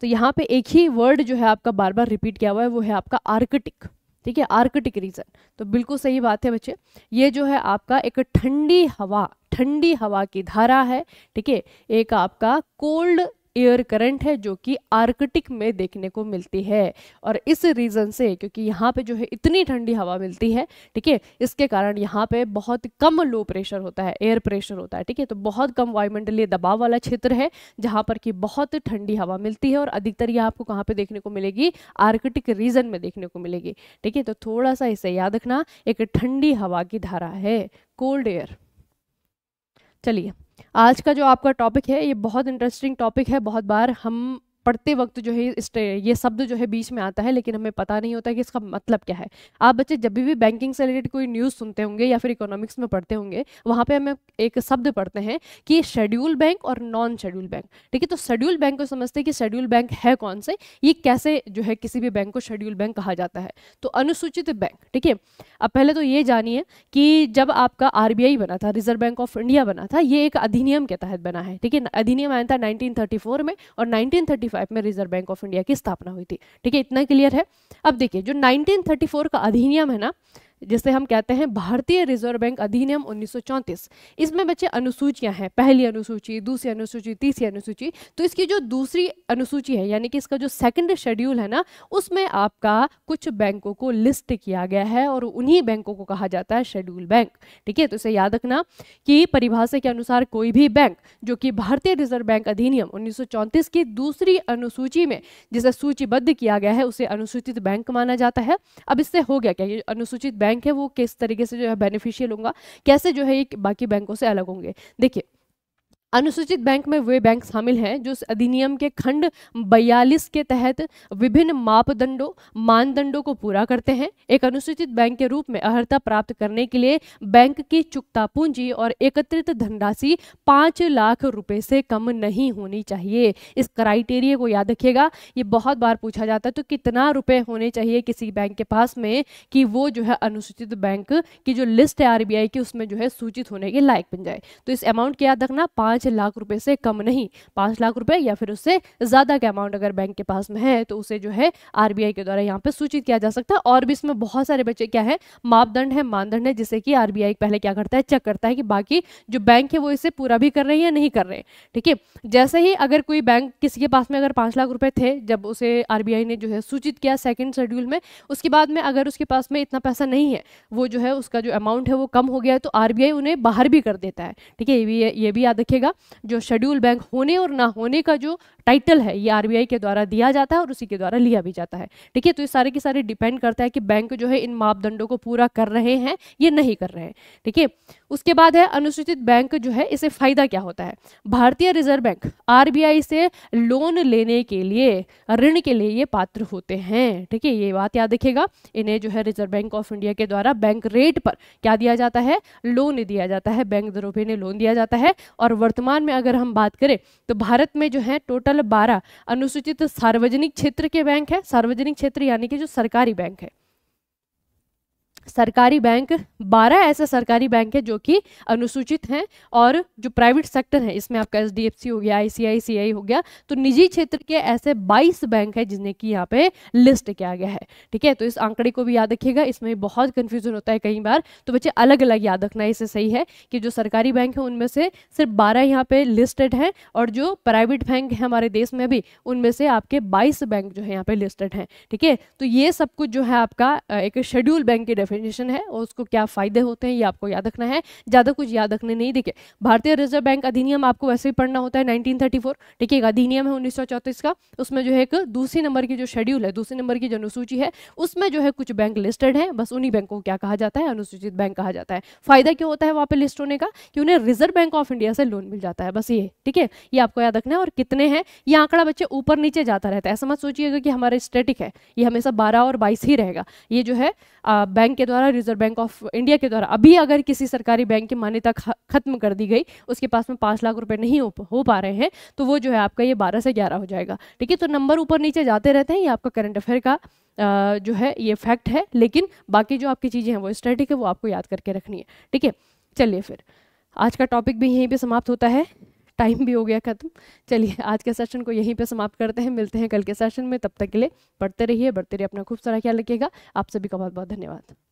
तो यहाँ पे एक ही वर्ड जो है आपका बार बार रिपीट किया हुआ है वो है आपका आर्कटिक ठीक है आर्कटिक रीजन तो बिल्कुल सही बात है बच्चे ये जो है आपका एक ठंडी हवा ठंडी हवा की धारा है ठीक है एक आपका कोल्ड एयर करंट है जो कि आर्कटिक में देखने को मिलती है और इस रीज़न से क्योंकि यहाँ पे जो है इतनी ठंडी हवा मिलती है ठीक है इसके कारण यहाँ पे बहुत कम लो प्रेशर होता है एयर प्रेशर होता है ठीक है तो बहुत कम वायुमंडलीय दबाव वाला क्षेत्र है जहाँ पर कि बहुत ठंडी हवा मिलती है और अधिकतर यह आपको कहाँ पर देखने को मिलेगी आर्कटिक रीजन में देखने को मिलेगी ठीक है तो थोड़ा सा इसे याद रखना एक ठंडी हवा की धारा है कोल्ड एयर चलिए आज का जो आपका टॉपिक है ये बहुत इंटरेस्टिंग टॉपिक है बहुत बार हम पढ़ते वक्त जो है ये शब्द जो है बीच में आता है लेकिन हमें पता नहीं होता कि इसका मतलब क्या है आप बच्चे जब भी बैंकिंग से रिलेटेड कोई न्यूज़ सुनते होंगे या फिर इकोनॉमिक्स में पढ़ते होंगे वहाँ पे हम एक शब्द पढ़ते हैं कि शेड्यूल बैंक और नॉन शेड्यूल बैंक ठीक है तो शेड्यूल बैंक को समझते हैं कि शेड्यूल बैंक है कौन से ये कैसे जो है किसी भी बैंक को शेड्यूल बैंक कहा जाता है तो अनुसूचित बैंक ठीक है अब पहले तो ये जानिए कि जब आपका आर बना था रिजर्व बैंक ऑफ इंडिया बना था ये एक अधिनियम के तहत बना है ठीक है अधिनियम आया था नाइनटीन में और नाइनटीन 1935 में रिजर्व बैंक ऑफ इंडिया की स्थापना हुई थी ठीक है इतना क्लियर है अब देखिए जो 1934 का अधिनियम है ना जिसे हम कहते हैं भारतीय रिजर्व बैंक अधिनियम 1934 इसमें बच्चे अनुसूचियां हैं पहली अनुसूची दूसरी अनुसूची तीसरी अनुसूची तो इसकी जो दूसरी अनुसूची है यानी कि इसका जो सेकंड शेड्यूल है ना उसमें आपका कुछ बैंकों को लिस्ट किया गया है और उन्हीं बैंकों को कहा जाता है शेड्यूल बैंक ठीक है तो इसे याद रखना कि परिभाषा के अनुसार कोई भी बैंक जो कि भारतीय रिजर्व बैंक अधिनियम उन्नीस की दूसरी अनुसूची में जिसे सूचीबद्ध किया गया है उसे अनुसूचित बैंक माना जाता है अब इससे हो गया क्या अनुसूचित बैंक बैंक है वो किस तरीके से जो है बेनिफिशियल होगा कैसे जो है ये बाकी बैंकों से अलग होंगे देखिए अनुसूचित बैंक में वे बैंक शामिल हैं जो इस अधिनियम के खंड 42 के तहत विभिन्न मापदंडों मानदंडों को पूरा करते हैं एक अनुसूचित बैंक के रूप में अर्हता प्राप्त करने के लिए बैंक की चुकता पूंजी और एकत्रित धनराशि पाँच लाख रुपए से कम नहीं होनी चाहिए इस क्राइटेरिया को याद रखिएगा ये बहुत बार पूछा जाता है तो कितना रुपए होने चाहिए किसी बैंक के पास में कि वो जो है अनुसूचित बैंक की जो लिस्ट है आरबीआई की उसमें जो है सूचित होने के लायक बन जाए तो इस अमाउंट की याद रखना पाँच पाँच लाख रुपए से कम नहीं पाँच लाख रुपए या फिर उससे ज़्यादा का अमाउंट अगर बैंक के पास में है तो उसे जो है आरबीआई के द्वारा यहाँ पे सूचित किया जा सकता है और भी इसमें बहुत सारे बच्चे क्या है मापदंड है मानदंड है जिससे कि आर पहले क्या करता है चेक करता है कि बाकी जो बैंक है वो इसे पूरा भी कर रहे हैं या नहीं कर रहे ठीक है जैसे ही अगर कोई बैंक किसी के पास में अगर पाँच लाख रुपये थे जब उसे आर ने जो है सूचित किया सेकेंड शेड्यूल में उसके बाद में अगर उसके पास में इतना पैसा नहीं है वो जो है उसका जो अमाउंट है वो कम हो गया है तो आर उन्हें बाहर भी कर देता है ठीक है ये भी ये भी याद रखिएगा रहेगा जो शेड्यूल बैंक होने और ना होने का जो टाइटल है ये आरबीआई के द्वारा दिया जाता है और उसी के द्वारा लिया भी जाता है ठीक है तो ये सारे के सारे डिपेंड करता है कि बैंक जो है इन मापदंडों को पूरा कर रहे हैं या नहीं कर रहे हैं ठीक है उसके बाद है अनुसूचित बैंक जो है इसे फायदा क्या होता है भारतीय रिजर्व बैंक आर से लोन लेने के लिए ऋण के लिए ये पात्र होते हैं ठीक है ये बात याद रखेगा इन्हें जो है रिजर्व बैंक ऑफ इंडिया के द्वारा बैंक रेट पर क्या दिया जाता है लोन दिया जाता है बैंक दरों पर लोन दिया जाता है और वर्तमान में अगर हम बात करें तो भारत में जो है टोटल बारह अनुसूचित सार्वजनिक क्षेत्र के बैंक है सार्वजनिक क्षेत्र यानी कि जो सरकारी बैंक है सरकारी बैंक बारह ऐसे सरकारी बैंक हैं जो कि अनुसूचित हैं और जो प्राइवेट सेक्टर है इसमें आपका एच हो गया आई हो गया तो निजी क्षेत्र के ऐसे 22 बैंक है जिन्हें कि यहाँ पे लिस्ट किया गया है ठीक है तो इस आंकड़े को भी याद रखिएगा इसमें बहुत कन्फ्यूजन होता है कई बार तो बच्चे अलग अलग याद रखना इसे सही है कि जो सरकारी बैंक है उनमें से सिर्फ बारह यहाँ पे लिस्टेड है और जो प्राइवेट बैंक है हमारे देश में भी उनमें से आपके बाईस बैंक जो है यहाँ पे लिस्टेड है ठीक है तो ये सब कुछ जो है आपका एक शेड्यूल बैंक की डेफिनेट डेफिनेशन है और उसको क्या फ़ायदे होते हैं ये आपको याद रखना है ज़्यादा कुछ याद रखने नहीं देखे भारतीय रिजर्व बैंक अधिनियम आपको वैसे ही पढ़ना होता है नाइनटीन ठीक है अधिनियम है उन्नीस का उसमें जो है एक दूसरी नंबर की जो शेड्यूल है दूसरे नंबर की जो अनुसूची है उसमें जो है कुछ बैंक लिस्टेड है बस उन्हीं बैंकों को क्या कहा जाता है अनुसूचित बैंक कहा जाता है फ़ायदा क्यों होता है वहाँ पर लिस्ट होने का कि उन्हें रिजर्व बैंक ऑफ इंडिया से लोन मिल जाता है बस ये ठीक है ये आपको याद रखना है और कितने हैं ये आंकड़ा बच्चे ऊपर नीचे जाता रहता है ऐसा मत सोचिएगा कि हमारे स्टेटिक है ये हमेशा बारह और बाईस ही रहेगा ये जो है बैंक के द्वारा रिजर्व बैंक ऑफ इंडिया के द्वारा अभी अगर किसी सरकारी बैंक की मान्यता खत्म कर दी गई उसके पास में पाँच लाख रुपए नहीं हो पा रहे हैं तो वो जो है आपका ये बारह से ग्यारह हो जाएगा ठीक है तो नंबर ऊपर नीचे जाते रहते हैं ये आपका करंट अफेयर का आ, जो है ये फैक्ट है लेकिन बाकी जो आपकी चीज़ें हैं वो स्ट्रेटिक है वो आपको याद करके रखनी है ठीक है चलिए फिर आज का टॉपिक भी यहीं पे समाप्त होता है टाइम भी हो गया ख़त्म चलिए आज के सेशन को यहीं पे समाप्त करते हैं मिलते हैं कल के सेशन में तब तक के लिए पढ़ते रहिए बढ़ते रहिए अपना खूब सारा ख्याल रखिएगा आप सभी का बहुत बहुत धन्यवाद